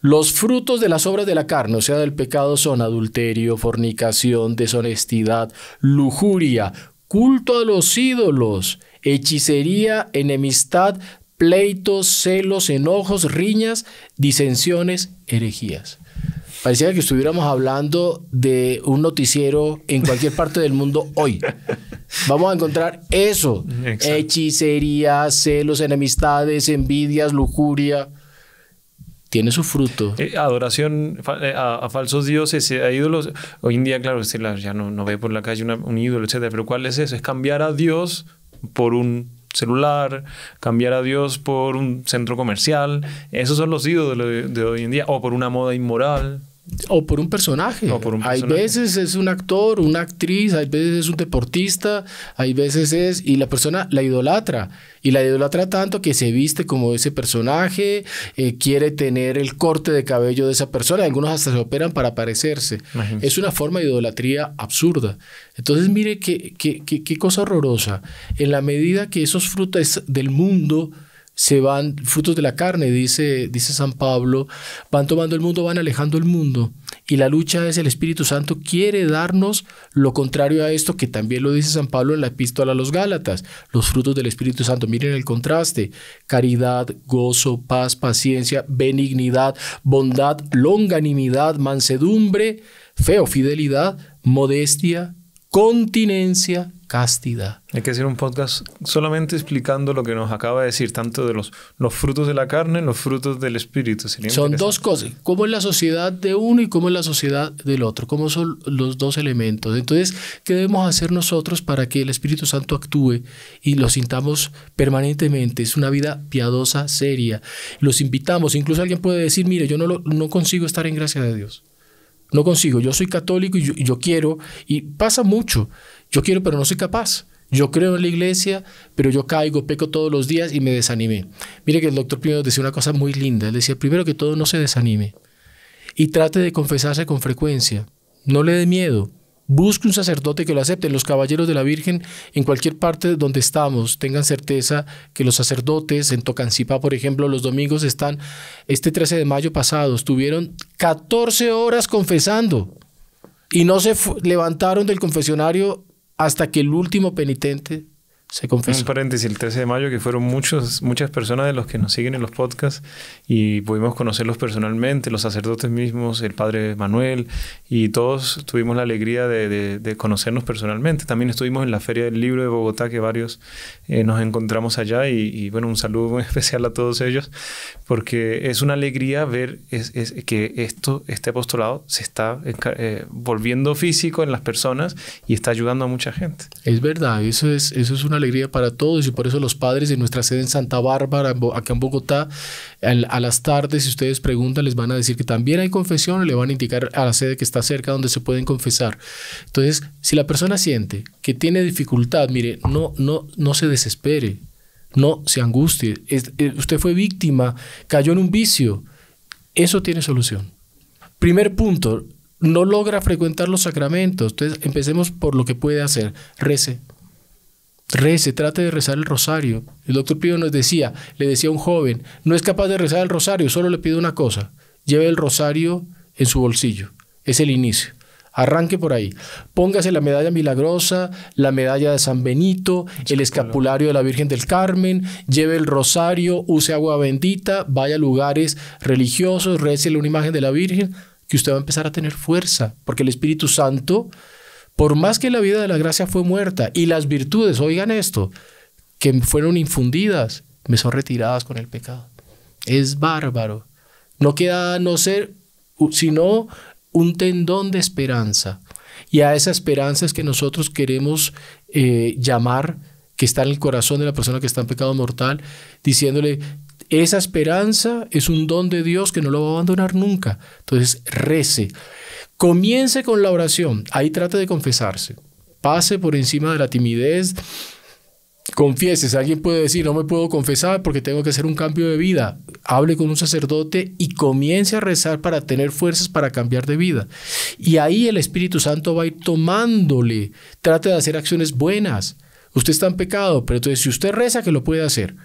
los frutos de las obras de la carne, o sea, del pecado, son adulterio, fornicación, deshonestidad, lujuria, culto a los ídolos, hechicería, enemistad, pleitos, celos, enojos, riñas, disensiones, herejías. Parecía que estuviéramos hablando de un noticiero en cualquier parte del mundo hoy. Vamos a encontrar eso. Hechicería, celos, enemistades, envidias, lujuria. Tiene su fruto. Eh, adoración eh, a, falsos dioses, eh, a ídolos. Hoy en día, claro, este, ya no, ve por la calle un ídolo, etcétera. Pero ¿cuál es eso? Es cambiar a Dios por un celular, cambiar a Dios por un centro comercial. Esos son los ídolos de, de hoy en día. O por una moda inmoral. O por un personaje. hay veces es un actor, una actriz, hay veces es un deportista, hay veces es... Y la persona la idolatra. Y la idolatra tanto que se viste como ese personaje, eh, quiere tener el corte de cabello de esa persona. Algunos hasta se operan para parecerse. Es una forma de idolatría absurda. Entonces mire qué, qué, cosa horrorosa. En la medida que esos frutos del mundo se van frutos de la carne, dice, dice San Pablo, van tomando el mundo, van alejando el mundo. Y la lucha es el Espíritu Santo quiere darnos lo contrario a esto, que también lo dice San Pablo en la epístola a los Gálatas, los frutos del Espíritu Santo. Miren el contraste, caridad, gozo, paz, paciencia, benignidad, bondad, longanimidad, mansedumbre, feo, fidelidad, modestia, continencia, castidad. Hay que hacer un podcast solamente explicando lo que nos acaba de decir, tanto de los, los frutos de la carne, los frutos del espíritu. son dos cosas, cómo es la sociedad de uno y cómo es la sociedad del otro, cómo son los dos elementos. Entonces, ¿qué debemos hacer nosotros para que el Espíritu Santo actúe y lo sintamos permanentemente? Es una vida piadosa, seria. Los invitamos, incluso alguien puede decir, mire, yo no, no consigo estar en gracia de Dios. No consigo. Yo soy católico y yo, quiero, y pasa mucho. Yo quiero, pero no soy capaz. Yo creo en la iglesia, pero yo caigo, peco todos los días y me desanimé. Mire que el doctor primero decía una cosa muy linda. Él decía, primero que todo, no se desanime. Y trate de confesarse con frecuencia. No le dé miedo. Busque un sacerdote que lo acepte. Los caballeros de la Virgen, en cualquier parte donde estamos, tengan certeza que los sacerdotes en Tocancipá, por ejemplo, los domingos están, este 13 de mayo pasado, estuvieron 14 horas confesando y no se levantaron del confesionario hasta que el último penitente un paréntesis, el 13 de mayo, que fueron muchos, muchas personas de los que nos siguen en los podcasts y pudimos conocerlos personalmente, los sacerdotes mismos, el padre Manuel, y todos tuvimos la alegría de, de, conocernos personalmente. También estuvimos en la Feria del Libro de Bogotá, que varios eh, nos encontramos allá, y, bueno, un saludo muy [LAUGHS] especial a todos ellos, porque es una alegría ver es, que esto, este apostolado se está eh, volviendo físico en las personas y está ayudando a mucha gente. Es verdad, eso es, eso es una alegría para todos y por eso los padres de nuestra sede en Santa Bárbara, acá en Bogotá, a las tardes, si ustedes preguntan, les van a decir que también hay confesión, le van a indicar a la sede que está cerca donde se pueden confesar. Entonces, si la persona siente que tiene dificultad, mire, no, no, no se desespere, no se angustie. Eh, usted fue víctima, cayó en un vicio. Eso tiene solución. Primer punto, no logra frecuentar los sacramentos. Entonces, empecemos por lo que puede hacer. Rece, Rece, trate de rezar el rosario. El doctor Pío nos decía, le decía a un joven, no es capaz de rezar el rosario, solo le pido una cosa, lleve el rosario en su bolsillo. Es el inicio. Arranque por ahí. Póngase la medalla milagrosa, la medalla de San Benito, el escapulario de la Virgen del Carmen, lleve el rosario, use agua bendita, vaya a lugares religiosos, rece una imagen de la Virgen, que usted va a empezar a tener fuerza, porque el Espíritu Santo por más que la vida de la gracia fue muerta y las virtudes, oigan esto, que fueron infundidas, me son retiradas con el pecado. Es bárbaro. No queda no ser, sino un tendón de esperanza. Y a esa esperanza es que nosotros queremos eh, llamar, que está en el corazón de la persona que está en pecado mortal, diciéndole, esa esperanza es un don de Dios que no lo va a abandonar nunca. Entonces, rece. Comience con la oración, ahí trate de confesarse, pase por encima de la timidez, confieses, alguien puede decir, no me puedo confesar porque tengo que hacer un cambio de vida, hable con un sacerdote y comience a rezar para tener fuerzas para cambiar de vida. Y ahí el Espíritu Santo va a ir tomándole, trate de hacer acciones buenas. Usted está en pecado, pero entonces si usted reza que lo puede hacer.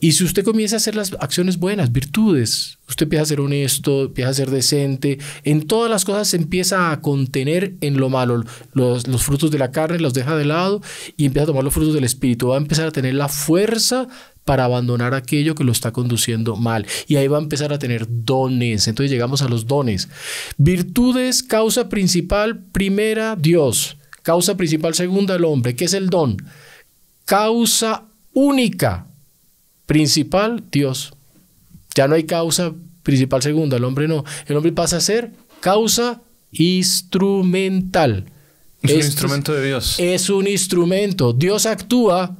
Y si usted comienza a hacer las acciones buenas, virtudes, usted empieza a ser honesto, empieza a ser decente, en todas las cosas se empieza a contener en lo malo. Los, los frutos de la carne los deja de lado y empieza a tomar los frutos del espíritu. Va a empezar a tener la fuerza para abandonar aquello que lo está conduciendo mal. Y ahí va a empezar a tener dones. Entonces llegamos a los dones. Virtudes, causa principal, primera, Dios. Causa principal, segunda, el hombre. ¿Qué es el don? Causa única principal, Dios. Ya no hay causa principal segunda, el hombre no. El hombre pasa a ser causa instrumental. Es un este instrumento de Dios. Es un instrumento. Dios actúa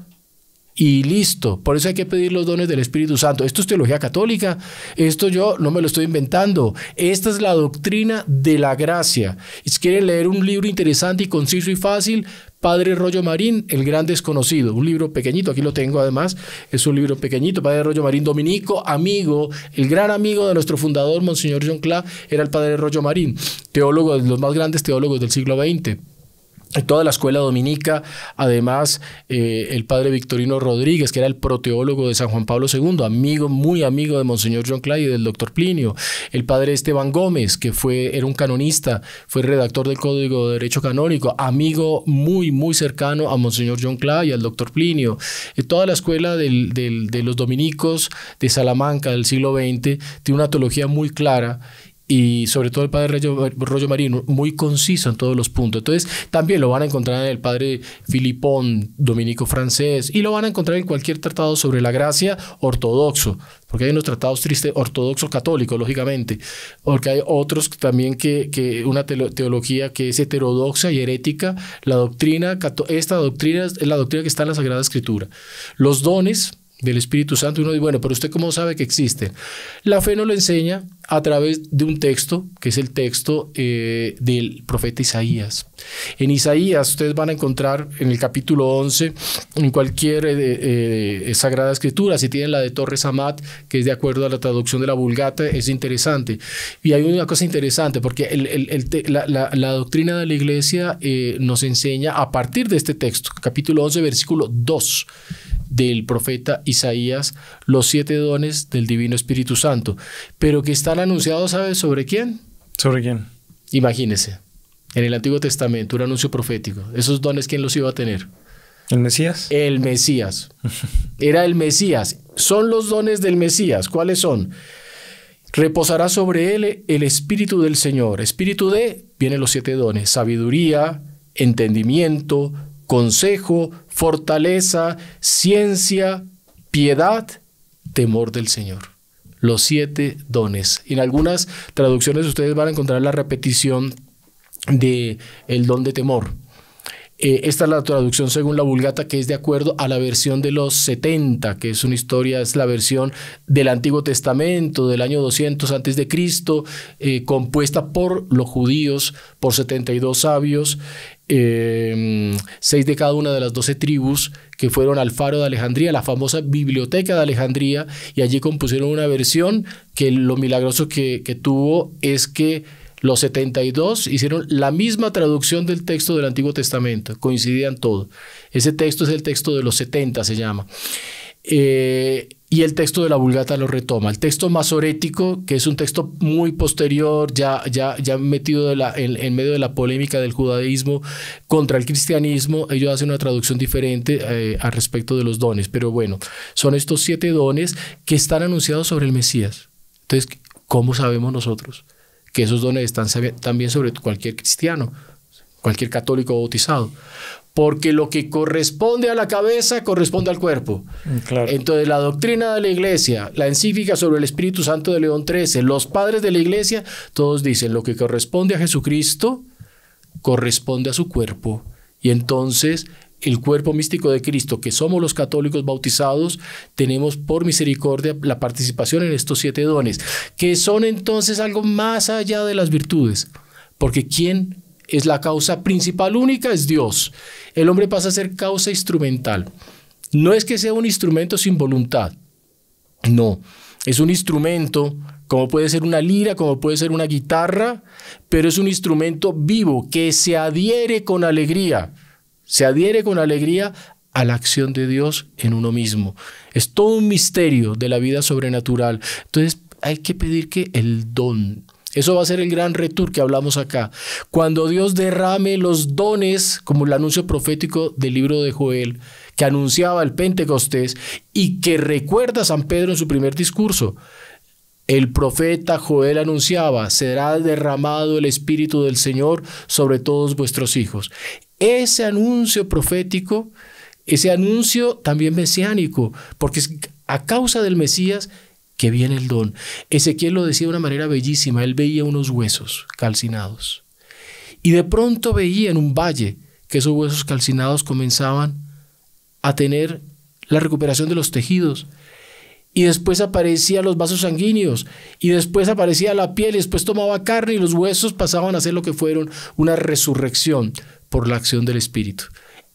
y listo. Por eso hay que pedir los dones del Espíritu Santo. Esto es teología católica, esto yo no me lo estoy inventando. Esta es la doctrina de la gracia. Si quieren leer un libro interesante y conciso y fácil, Padre Rollo Marín, El Gran Desconocido, un libro pequeñito, aquí lo tengo además, es un libro pequeñito, Padre Rollo Marín, dominico, amigo, el gran amigo de nuestro fundador, Monseñor John Cla, era el Padre Rollo Marín, teólogo de los más grandes teólogos del siglo XX toda la escuela dominica. Además, eh, el padre Victorino Rodríguez, que era el proteólogo de San Juan Pablo II, amigo, muy amigo de Monseñor John Clay y del doctor Plinio. El padre Esteban Gómez, que fue, era un canonista, fue redactor del Código de Derecho Canónico, amigo muy, muy cercano a Monseñor John Clay y al doctor Plinio. Eh, toda la escuela de los dominicos de Salamanca del siglo XX tiene una teología muy clara y sobre todo el padre Rollo, Marino, muy conciso en todos los puntos. Entonces, también lo van a encontrar en el padre Filipón, dominico francés, y lo van a encontrar en cualquier tratado sobre la gracia ortodoxo, porque hay unos tratados tristes ortodoxo católico lógicamente, porque hay otros también que, que una teología que es heterodoxa y herética, la doctrina, esta doctrina es la doctrina que está en la Sagrada Escritura. Los dones, del Espíritu Santo. Y uno dice, bueno, pero usted cómo sabe que existe La fe nos lo enseña a través de un texto, que es el texto eh, del profeta Isaías. En Isaías ustedes van a encontrar en el capítulo 11, en cualquier eh, eh, sagrada escritura, si tienen la de Torres Amat, que es de acuerdo a la traducción de la Vulgata, es interesante. Y hay una cosa interesante, porque la, la, doctrina de la iglesia nos enseña a partir de este texto, capítulo 11, versículo 2 del profeta Isaías, los siete dones del Divino Espíritu Santo, pero que están anunciados, ¿sabes sobre quién? ¿Sobre quién? Imagínese, en el Antiguo Testamento, un anuncio profético. ¿Esos dones quién los iba a tener? ¿El Mesías? El Mesías. [LAUGHS] Era el Mesías. Son los dones del Mesías. ¿Cuáles son? Reposará sobre él el Espíritu del Señor. Espíritu de, vienen los siete dones, sabiduría, entendimiento, consejo, fortaleza, ciencia, piedad, temor del Señor. Los siete dones. En algunas traducciones ustedes van a encontrar la repetición de el don de temor. Eh, esta es la traducción según la Vulgata, que es de acuerdo a la versión de los 70, que es una historia, es la versión del Antiguo Testamento del año 200 antes de Cristo, eh, compuesta por los judíos, por 72 sabios, Em, seis de cada una de las doce tribus que fueron al faro de Alejandría, la famosa biblioteca de Alejandría, y allí compusieron una versión que lo milagroso que, tuvo es que los 72 hicieron la misma traducción del texto del Antiguo Testamento, coincidían todos Ese texto es el texto de los 70, se llama. Eh, y el texto de la Vulgata lo retoma. El texto masorético, que es un texto muy posterior, ya, ya, ya metido la, en, medio de la polémica del judaísmo contra el cristianismo, ellos hacen una traducción diferente eh, al respecto de los dones. Pero bueno, son estos siete dones que están anunciados sobre el Mesías. Entonces, ¿cómo sabemos nosotros que esos dones están también sobre cualquier cristiano, cualquier católico bautizado? porque lo que corresponde a la cabeza corresponde al cuerpo. Mm, entonces la doctrina de la iglesia, la encíclica sobre el Espíritu Santo de León XIII, los padres de la iglesia, todos dicen lo que corresponde a Jesucristo corresponde a su cuerpo. Y entonces el cuerpo místico de Cristo, que somos los católicos bautizados, tenemos por misericordia la participación en estos siete dones, que son entonces algo más allá de las virtudes, porque ¿quién es la causa principal única, es Dios. El hombre pasa a ser causa instrumental. No es que sea un instrumento sin voluntad. No, es un instrumento como puede ser una lira, como puede ser una guitarra, pero es un instrumento vivo que se adhiere con alegría, se adhiere con alegría a la acción de Dios en uno mismo. Es todo un misterio de la vida sobrenatural. Entonces hay que pedir que el don, eso va a ser el gran retour que hablamos acá. Cuando Dios derrame los dones, como el anuncio profético del libro de Joel, que anunciaba el Pentecostés y que recuerda San Pedro en su primer discurso. El profeta Joel anunciaba, será derramado el Espíritu del Señor sobre todos vuestros hijos. Ese anuncio profético, ese anuncio también mesiánico, porque a causa del Mesías que viene el don. Ezequiel lo decía de una manera bellísima, él veía unos huesos calcinados. Y de pronto veía en un valle que esos huesos calcinados comenzaban a tener la recuperación de los tejidos. Y después aparecían los vasos sanguíneos, y después aparecía la piel, y después tomaba carne, y los huesos pasaban a ser lo que fueron una resurrección por la acción del Espíritu.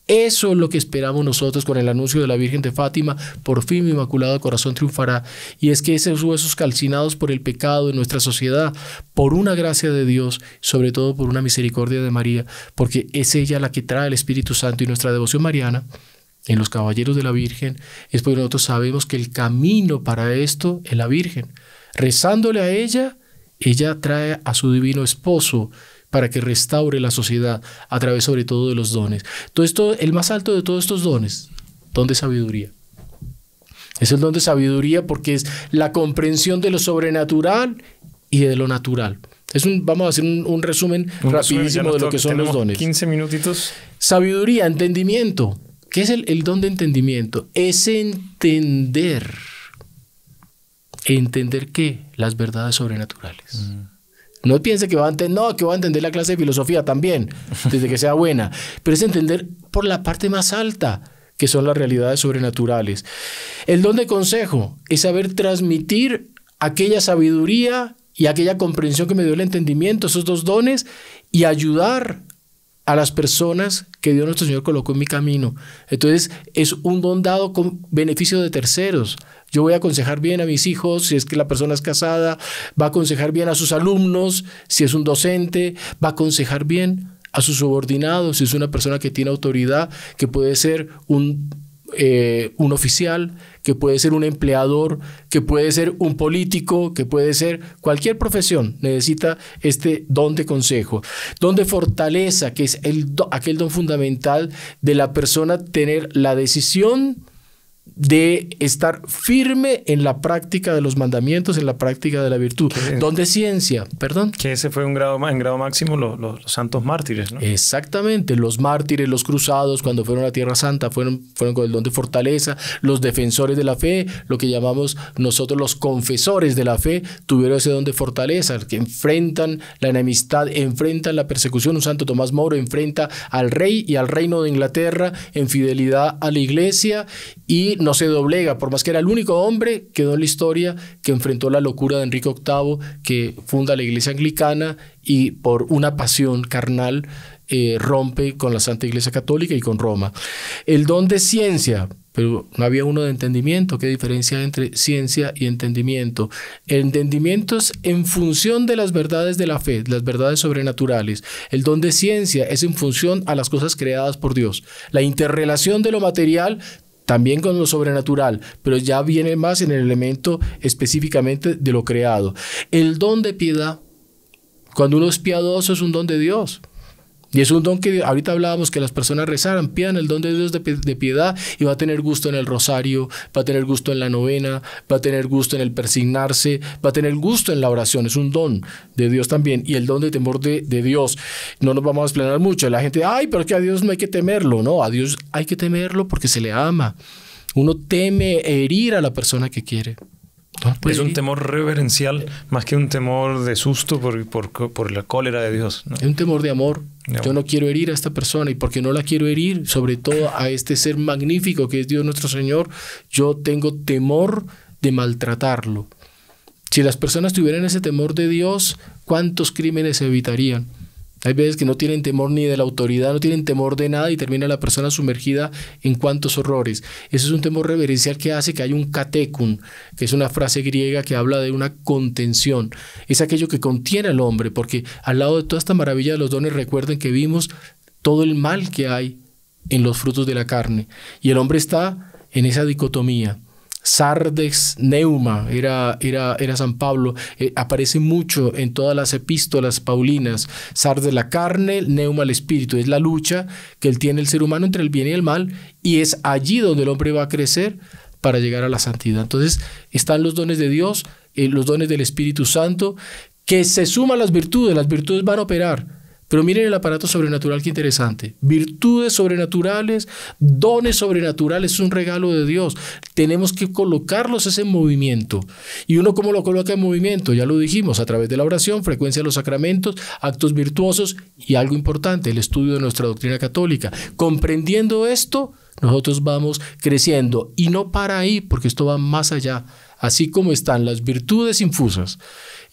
Eso es lo que esperamos nosotros con el anuncio de la Virgen de Fátima, por fin mi Inmaculado Corazón triunfará. Y es que esos huesos calcinados por el pecado en nuestra sociedad, por una gracia de Dios, sobre todo por una misericordia de María, porque es ella la que trae el Espíritu Santo y nuestra devoción mariana, en los caballeros de la Virgen, es porque nosotros sabemos que el camino para esto es la Virgen. Rezándole a ella, ella trae a su divino esposo, para que restaure la sociedad a través sobre todo de los dones. Todo esto, el más alto de todos estos dones, don de sabiduría. Es el don de sabiduría porque es la comprensión de lo sobrenatural y de lo natural. vamos a hacer un, resumen rapidísimo de lo que son los dones. 15 minutitos. Sabiduría, entendimiento. ¿Qué es el, don de entendimiento? Es entender. ¿Entender qué? Las verdades sobrenaturales. Mm. No piense que va a entender, no, que va a entender la clase de filosofía también, desde que sea buena, pero es entender por la parte más alta, que son las realidades sobrenaturales. El don de consejo es saber transmitir aquella sabiduría y aquella comprensión que me dio el entendimiento, esos dos dones, y ayudar a las personas que Dios nuestro Señor colocó en mi camino. Entonces es un don dado con beneficio de terceros. Yo voy a aconsejar bien a mis hijos, si es que la persona es casada, va a aconsejar bien a sus alumnos, si es un docente, va a aconsejar bien a sus subordinados, si es una persona que tiene autoridad, que puede ser un, eh, un oficial, que puede ser un empleador, que puede ser un político, que puede ser cualquier profesión, necesita este don de consejo, don de fortaleza, que es el, aquel don fundamental de la persona tener la decisión de estar firme en la práctica de los mandamientos, en la práctica de la virtud. don de ciencia, perdón. Que ese fue un grado, en grado máximo los santos mártires, ¿no? Exactamente, los mártires, los cruzados, cuando fueron a la Tierra Santa, fueron, fueron con el don de fortaleza, los defensores de la fe, lo que llamamos nosotros los confesores de la fe, tuvieron ese don de fortaleza, que enfrentan la enemistad, enfrentan la persecución. Un santo Tomás Moro enfrenta al rey y al reino de Inglaterra en fidelidad a la iglesia y no se doblega, por más que era el único hombre que en la historia que enfrentó la locura de Enrique VIII, que funda la iglesia anglicana y por una pasión carnal eh, rompe con la Santa Iglesia Católica y con Roma. El don de ciencia, pero no había uno de entendimiento. ¿Qué diferencia hay entre ciencia y entendimiento? El entendimiento es en función de las verdades de la fe, las verdades sobrenaturales. El don de ciencia es en función a las cosas creadas por Dios. La interrelación de lo material también con lo sobrenatural, pero ya viene más en el elemento específicamente de lo creado. El don de piedad, cuando uno es piadoso, es un don de Dios. Y es un don que ahorita hablábamos que las personas rezaran, pidan el don de Dios de, piedad y va a tener gusto en el rosario, va a tener gusto en la novena, va a tener gusto en el persignarse, va a tener gusto en la oración. Es un don de Dios también y el don de temor de, Dios. No nos vamos a explicar mucho. La gente, ay, pero que a Dios no hay que temerlo. No, a Dios hay que temerlo porque se le ama. Uno teme herir a la persona que quiere. Es un temor reverencial más que un temor de susto por, por, la cólera de Dios. Es un temor de amor. Yo no quiero herir a esta persona y porque no la quiero herir, sobre todo a este ser magnífico que es Dios nuestro Señor, yo tengo temor de maltratarlo. Si las personas tuvieran ese temor de Dios, ¿cuántos crímenes evitarían? Hay veces que no tienen temor ni de la autoridad, no tienen temor de nada y termina la persona sumergida en cuantos horrores. Eso es un temor reverencial que hace que hay un catecum, que es una frase griega que habla de una contención. Es aquello que contiene al hombre, porque al lado de toda esta maravilla de los dones, recuerden que vimos todo el mal que hay en los frutos de la carne. Y el hombre está en esa dicotomía. Sardes Neuma, era, era, San Pablo, eh, aparece mucho en todas las epístolas paulinas. Sardes la carne, Neuma el espíritu, es la lucha que él tiene el ser humano entre el bien y el mal, y es allí donde el hombre va a crecer para llegar a la santidad. Entonces están los dones de Dios, eh, los dones del Espíritu Santo, que se suman las virtudes, las virtudes van a operar pero miren el aparato sobrenatural, qué interesante. Virtudes sobrenaturales, dones sobrenaturales, es un regalo de Dios. Tenemos que colocarlos ese en movimiento. ¿Y uno cómo lo coloca en movimiento? Ya lo dijimos, a través de la oración, frecuencia de los sacramentos, actos virtuosos y algo importante, el estudio de nuestra doctrina católica. Comprendiendo esto, nosotros vamos creciendo y no para ahí, porque esto va más allá. Así como están las virtudes infusas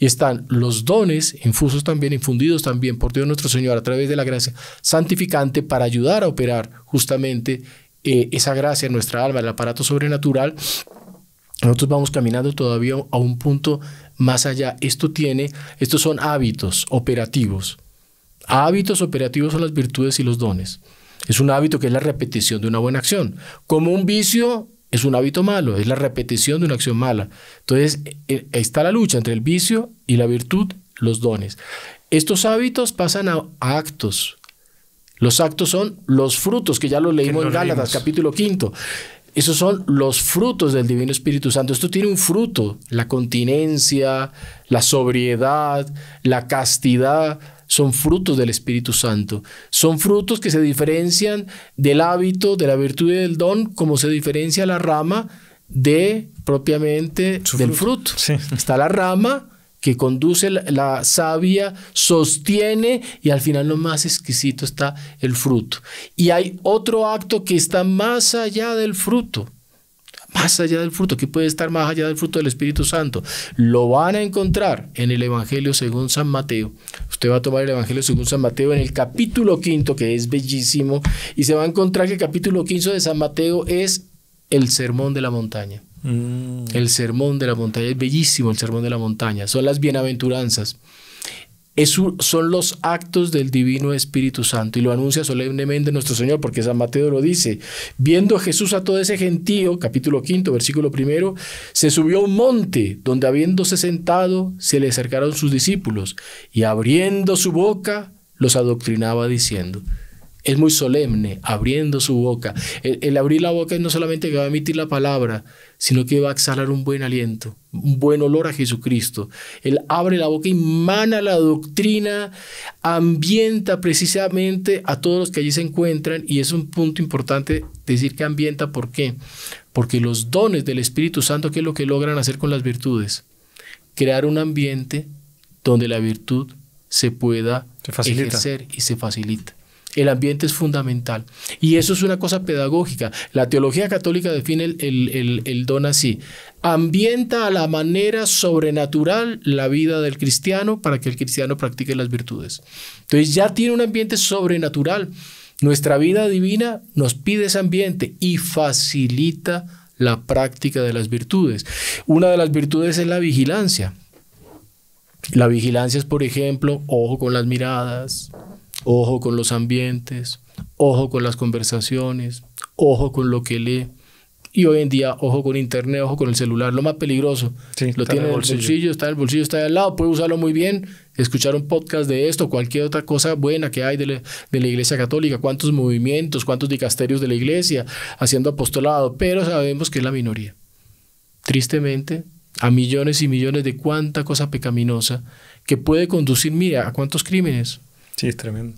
y están los dones infusos también, infundidos también por Dios nuestro Señor a través de la gracia santificante para ayudar a operar justamente eh, esa gracia en nuestra alma, el aparato sobrenatural. Nosotros vamos caminando todavía a un punto más allá. Esto tiene, estos son hábitos operativos. Hábitos operativos son las virtudes y los dones. Es un hábito que es la repetición de una buena acción. Como un vicio, es un hábito malo, es la repetición de una acción mala. Entonces, eh, eh, está la lucha entre el vicio y la virtud, los dones. Estos hábitos pasan a, actos. Los actos son los frutos, que ya lo leímos en Gálatas, capítulo quinto. Esos son los frutos del Divino Espíritu Santo. Esto tiene un fruto, la continencia, la sobriedad, la castidad son frutos del Espíritu Santo. Son frutos que se diferencian del hábito, de la virtud y del don, como se diferencia la rama de propiamente del fruto. Está la rama que conduce la, la, savia, sostiene y al final lo más exquisito está el fruto. Y hay otro acto que está más allá del fruto, más allá del fruto, que puede estar más allá del fruto del Espíritu Santo. Lo van a encontrar en el Evangelio según San Mateo, Usted va a tomar el Evangelio según San Mateo en el capítulo quinto, que es bellísimo, y se va a encontrar que el capítulo quinto de San Mateo es el sermón de la montaña. Mm. El sermón de la montaña es bellísimo, el sermón de la montaña. Son las bienaventuranzas son los actos del Divino Espíritu Santo. Y lo anuncia solemnemente nuestro Señor, porque San Mateo lo dice. Viendo Jesús a todo ese gentío, capítulo quinto, versículo primero, se subió a un monte, donde habiéndose sentado, se le acercaron sus discípulos, y abriendo su boca, los adoctrinaba diciendo es muy solemne, abriendo su boca. El, abrir la boca es no solamente que va a emitir la palabra, sino que va a exhalar un buen aliento, un buen olor a Jesucristo. Él abre la boca y mana la doctrina, ambienta precisamente a todos los que allí se encuentran y es un punto importante decir que ambienta, ¿por qué? Porque los dones del Espíritu Santo, ¿qué es lo que logran hacer con las virtudes? Crear un ambiente donde la virtud se pueda ejercer y se facilita. El ambiente es fundamental. Y eso es una cosa pedagógica. La teología católica define el, el, el, don así. Ambienta a la manera sobrenatural la vida del cristiano para que el cristiano practique las virtudes. Entonces ya tiene un ambiente sobrenatural. Nuestra vida divina nos pide ese ambiente y facilita la práctica de las virtudes. Una de las virtudes es la vigilancia. La vigilancia es, por ejemplo, ojo con las miradas, Ojo con los ambientes, ojo con las conversaciones, ojo con lo que lee. Y hoy en día, ojo con internet, ojo con el celular, lo más peligroso. lo tiene en el bolsillo. está en el bolsillo, está al lado, puede usarlo muy bien, escuchar un podcast de esto, cualquier otra cosa buena que hay de, de la Iglesia Católica, cuántos movimientos, cuántos dicasterios de la Iglesia haciendo apostolado, pero sabemos que es la minoría. Tristemente, a millones y millones de cuánta cosa pecaminosa que puede conducir, mira, a cuántos crímenes, Sí, es tremendo.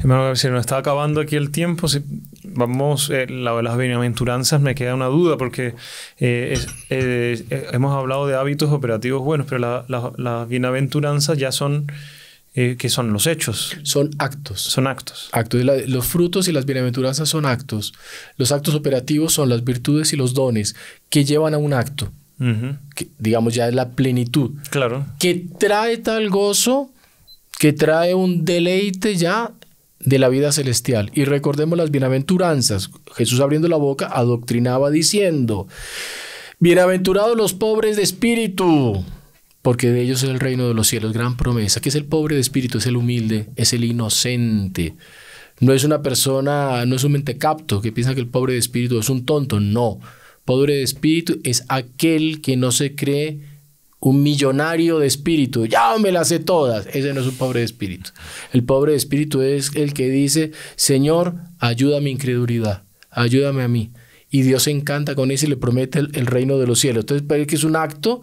Hermano, si nos está acabando aquí el tiempo. Si vamos, eh, las bienaventuranzas me queda una duda porque eh, eh, hemos hablado de hábitos operativos buenos, pero las bienaventuranzas ya son... que son los hechos. Son actos. Son actos. Actos. los frutos y las bienaventuranzas son actos. Los actos operativos son las virtudes y los dones que llevan a un acto. que, digamos, ya es la plenitud. Claro. Que trae tal gozo que trae un deleite ya de la vida celestial. Y recordemos las bienaventuranzas. Jesús abriendo la boca adoctrinaba diciendo, bienaventurados los pobres de espíritu, porque de ellos es el reino de los cielos, gran promesa, ¿Qué es el pobre de espíritu, es el humilde, es el inocente. No es una persona, no es un mentecapto que piensa que el pobre de espíritu es un tonto, no. Pobre de espíritu es aquel que no se cree un millonario de espíritu, ya me las sé todas. Ese no es un pobre de espíritu. El pobre de espíritu es el que dice, Señor, ayuda a mi incredulidad, ayúdame a mí. Y Dios se encanta con eso y le promete el, reino de los cielos. Entonces, parece que es un acto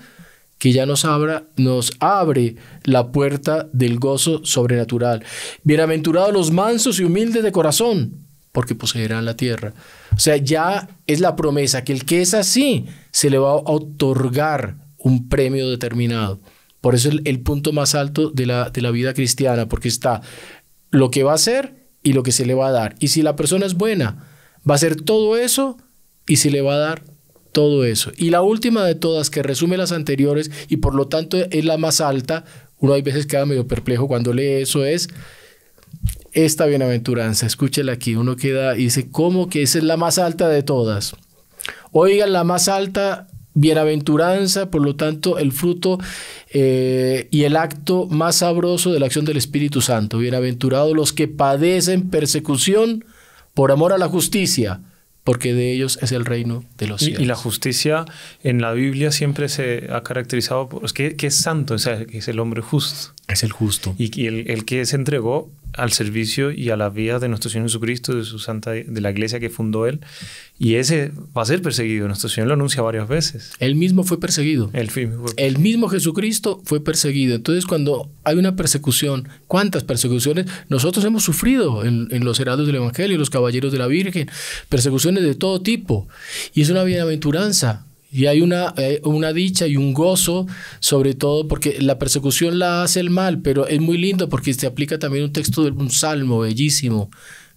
que ya nos, abra, nos abre la puerta del gozo sobrenatural. Bienaventurados los mansos y humildes de corazón, porque poseerán la tierra. O sea, ya es la promesa que el que es así se le va a otorgar un premio determinado. Por eso es el punto más alto de la, de la vida cristiana, porque está lo que va a ser y lo que se le va a dar. Y si la persona es buena, va a ser todo eso y se le va a dar todo eso. Y la última de todas, que resume las anteriores y por lo tanto es la más alta, uno hay veces queda medio perplejo cuando lee eso, es esta bienaventuranza. Escúchela aquí, uno queda y dice, ¿cómo que esa es la más alta de todas? Oigan, la más alta bienaventuranza, por lo tanto, el fruto eh, y el acto más sabroso de la acción del Espíritu Santo. Bienaventurados los que padecen persecución por amor a la justicia, porque de ellos es el reino de los cielos. Y, la justicia en la Biblia siempre se ha caracterizado por que, que es santo, es el hombre justo. Es el justo. Y, el, que se entregó al servicio y a la vida de nuestro Señor Jesucristo, de su santa, de la iglesia que fundó él. Y ese va a ser perseguido. Nuestro Señor lo anuncia varias veces. Él mismo fue perseguido. El, el mismo Jesucristo fue perseguido. Entonces, cuando hay una persecución, ¿cuántas persecuciones? Nosotros hemos sufrido en, los heraldos del Evangelio, los caballeros de la Virgen, persecuciones de todo tipo. Y es una bienaventuranza y hay una, eh, una dicha y un gozo, sobre todo porque la persecución la hace el mal, pero es muy lindo porque se aplica también un texto de un salmo bellísimo.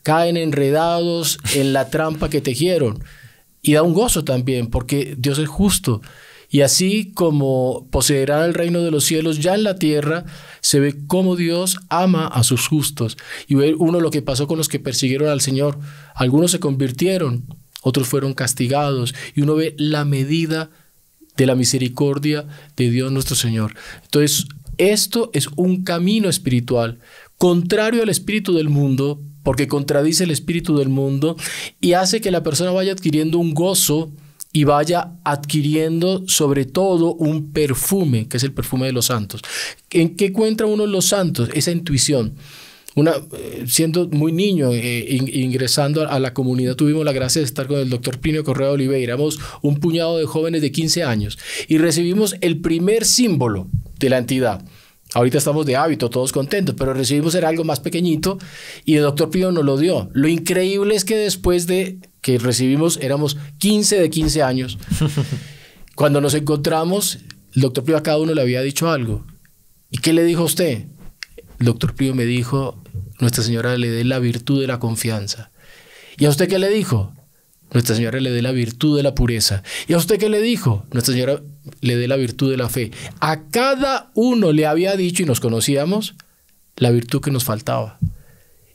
Caen enredados en la trampa que tejieron. Y da un gozo también porque Dios es justo. Y así como poseerá el reino de los cielos ya en la tierra, se ve cómo Dios ama a sus justos. Y ver uno lo que pasó con los que persiguieron al Señor. Algunos se convirtieron, otros fueron castigados, y uno ve la medida de la misericordia de Dios nuestro Señor. Entonces, esto es un camino espiritual, contrario al espíritu del mundo, porque contradice el espíritu del mundo y hace que la persona vaya adquiriendo un gozo y vaya adquiriendo sobre todo un perfume, que es el perfume de los santos. ¿En qué encuentra uno los santos? Esa intuición. Eh, siendo muy niño, eh, ingresando a la comunidad, tuvimos la gracia de estar con el doctor Pino Correa Oliveira. Éramos un puñado de jóvenes de 15 años y recibimos el primer símbolo de la entidad. Ahorita estamos de hábito, todos contentos, pero recibimos era algo más pequeñito y el doctor Pino nos lo dio. Lo increíble es que después de que recibimos, éramos 15 de 15 años, [LAUGHS] cuando nos encontramos, el doctor Pío a cada uno le había dicho algo. ¿Y qué le dijo a usted? El doctor Pío me dijo, nuestra Señora le dé la virtud de la confianza. ¿Y a usted qué le dijo? Nuestra Señora le dé la virtud de la pureza. ¿Y a usted qué le dijo? Nuestra Señora le dé la virtud de la fe. A cada uno le había dicho y nos conocíamos la virtud que nos faltaba.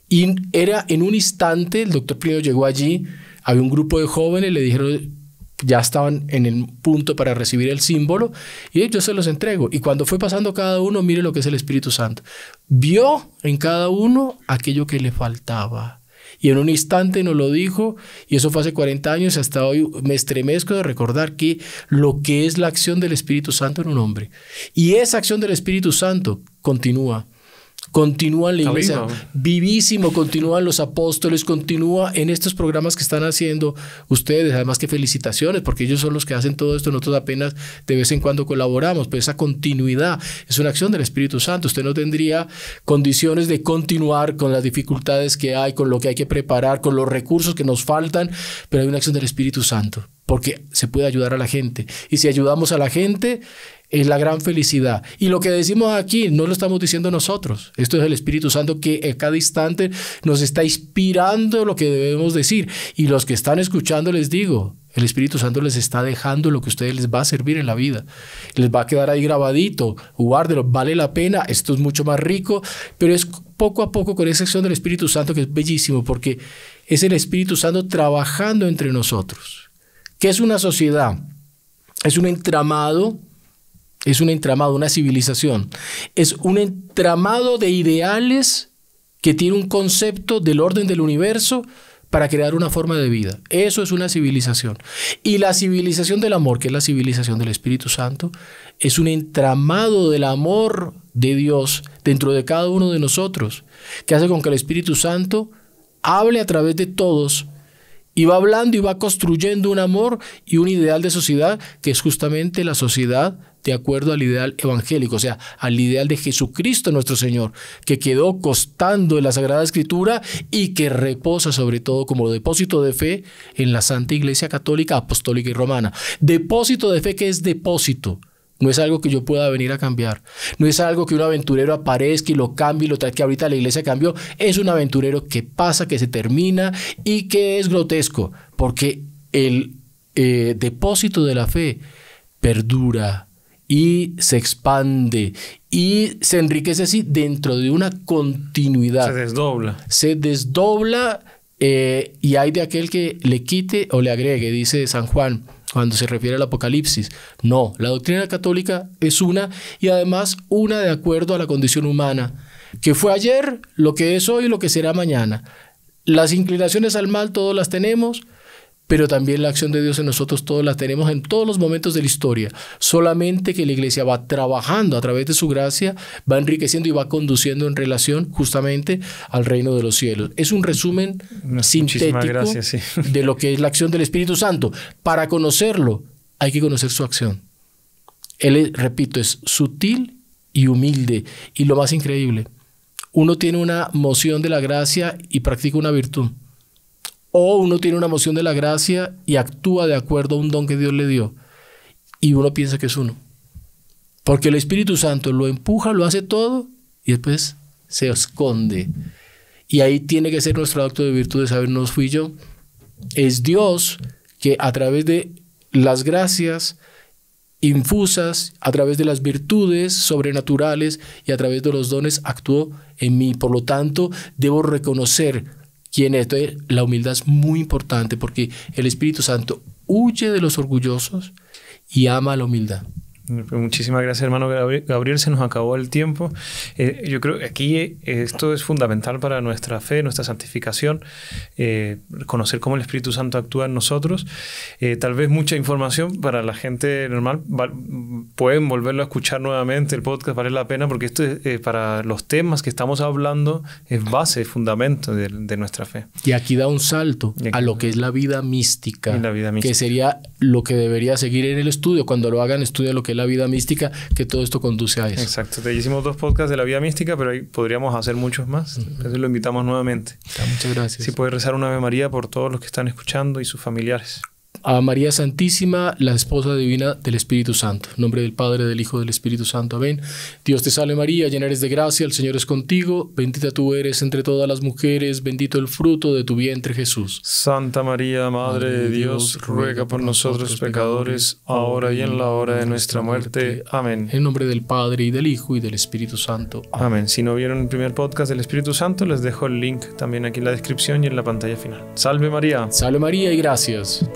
Y era en un instante, el doctor Prieto llegó allí, había un grupo de jóvenes, le dijeron, ya estaban en el punto para recibir el símbolo y yo se los entrego. Y cuando fue pasando cada uno, mire lo que es el Espíritu Santo. Vio en cada uno aquello que le faltaba. Y en un instante nos lo dijo, y eso fue hace 40 años, y hasta hoy me estremezco de recordar que lo que es la acción del Espíritu Santo en un hombre. Y esa acción del Espíritu Santo continúa Continúa en la iglesia, vivísimo, continúan los apóstoles, continúa en estos programas que están haciendo ustedes, además que felicitaciones, porque ellos son los que hacen todo esto, nosotros apenas de vez en cuando colaboramos, pero esa continuidad es una acción del Espíritu Santo, usted no tendría condiciones de continuar con las dificultades que hay, con lo que hay que preparar, con los recursos que nos faltan, pero hay una acción del Espíritu Santo porque se puede ayudar a la gente. Y si ayudamos a la gente, es la gran felicidad. Y lo que decimos aquí no lo estamos diciendo nosotros. Esto es el Espíritu Santo que a cada instante nos está inspirando lo que debemos decir. Y los que están escuchando les digo, el Espíritu Santo les está dejando lo que a ustedes les va a servir en la vida. Les va a quedar ahí grabadito, guárdelo, vale la pena, esto es mucho más rico, pero es poco a poco con esa acción del Espíritu Santo que es bellísimo porque es el Espíritu Santo trabajando entre nosotros. ¿Qué es una sociedad? Es un entramado es un entramado, una civilización, es un entramado de ideales que tiene un concepto del orden del universo para crear una forma de vida. Eso es una civilización. Y la civilización del amor, que es la civilización del Espíritu Santo, es un entramado del amor de Dios dentro de cada uno de nosotros, que hace con que el Espíritu Santo hable a través de todos y va hablando y va construyendo un amor y un ideal de sociedad que es justamente la sociedad de acuerdo al ideal evangélico, o sea, al ideal de Jesucristo nuestro Señor, que quedó costando en la Sagrada Escritura y que reposa sobre todo como depósito de fe en la Santa Iglesia Católica, Apostólica y Romana. Depósito de fe que es depósito. No es algo que yo pueda venir a cambiar. No es algo que un aventurero aparezca y lo cambie y lo trae que ahorita la iglesia cambió. Es un aventurero que pasa, que se termina y que es grotesco. Porque el eh, depósito de la fe perdura, y se expande y se enriquece así dentro de una continuidad. Se desdobla. Se desdobla eh, y hay de aquel que le quite o le agregue, dice San Juan cuando se refiere al Apocalipsis. No, la doctrina católica es una y además una de acuerdo a la condición humana, que fue ayer, lo que es hoy y lo que será mañana. Las inclinaciones al mal todas las tenemos, pero también la acción de Dios en nosotros todos la tenemos en todos los momentos de la historia. Solamente que la iglesia va trabajando a través de su gracia, va enriqueciendo y va conduciendo en relación justamente al reino de los cielos. Es un resumen sintético [LAUGHS] de lo que es la acción del Espíritu Santo. Para conocerlo hay que conocer su acción. Él, repito, es sutil y humilde. Y lo más increíble, uno tiene una moción de la gracia y practica una virtud. O uno tiene una moción de la gracia y actúa de acuerdo a un don que Dios le dio. Y uno piensa que es uno. Porque el Espíritu Santo lo empuja, lo hace todo y después se esconde. Y ahí tiene que ser nuestro acto de virtud de saber, no fui yo. Es Dios que a través de las gracias infusas, a través de las virtudes sobrenaturales y a través de los dones actuó en mí. Por lo tanto, debo reconocer quien esto eh, la humildad es muy importante porque el Espíritu Santo huye de los orgullosos y ama la humildad. Muchísimas gracias, hermano Gabriel. Se nos acabó el tiempo. Eh, yo creo que aquí eh, esto es fundamental para nuestra fe, nuestra santificación, eh, conocer cómo el Espíritu Santo actúa en nosotros. tal vez mucha información para la gente normal. pueden volverlo a escuchar nuevamente. El podcast vale la pena porque esto es, para los temas que estamos hablando es base, es fundamento de, nuestra fe. Y aquí da un salto a lo que es la vida mística, la vida mística. que sería lo que debería seguir en el estudio. Cuando lo hagan, estudia lo que la vida mística, que todo esto conduce a eso. Exacto, te hicimos dos podcasts de la vida mística, pero ahí podríamos hacer muchos más. Entonces lo invitamos nuevamente. Ah, muchas gracias. Si puedes rezar una Ave María por todos los que están escuchando y sus familiares. A María Santísima, la esposa divina del Espíritu Santo. En nombre del Padre, del Hijo, del Espíritu Santo. Amén. Dios te salve María, llena eres de gracia, el Señor es contigo. Bendita tú eres entre todas las mujeres, bendito el fruto de tu vientre Jesús. Santa María, Madre, de Dios, ruega por nosotros, pecadores, ahora y en la hora de nuestra muerte. Amén. En nombre del Padre, y del Hijo, y del Espíritu Santo. Amén. Si no vieron el primer podcast del Espíritu Santo, les dejo el link también aquí en la descripción y en la pantalla final. Salve María. Salve María y gracias.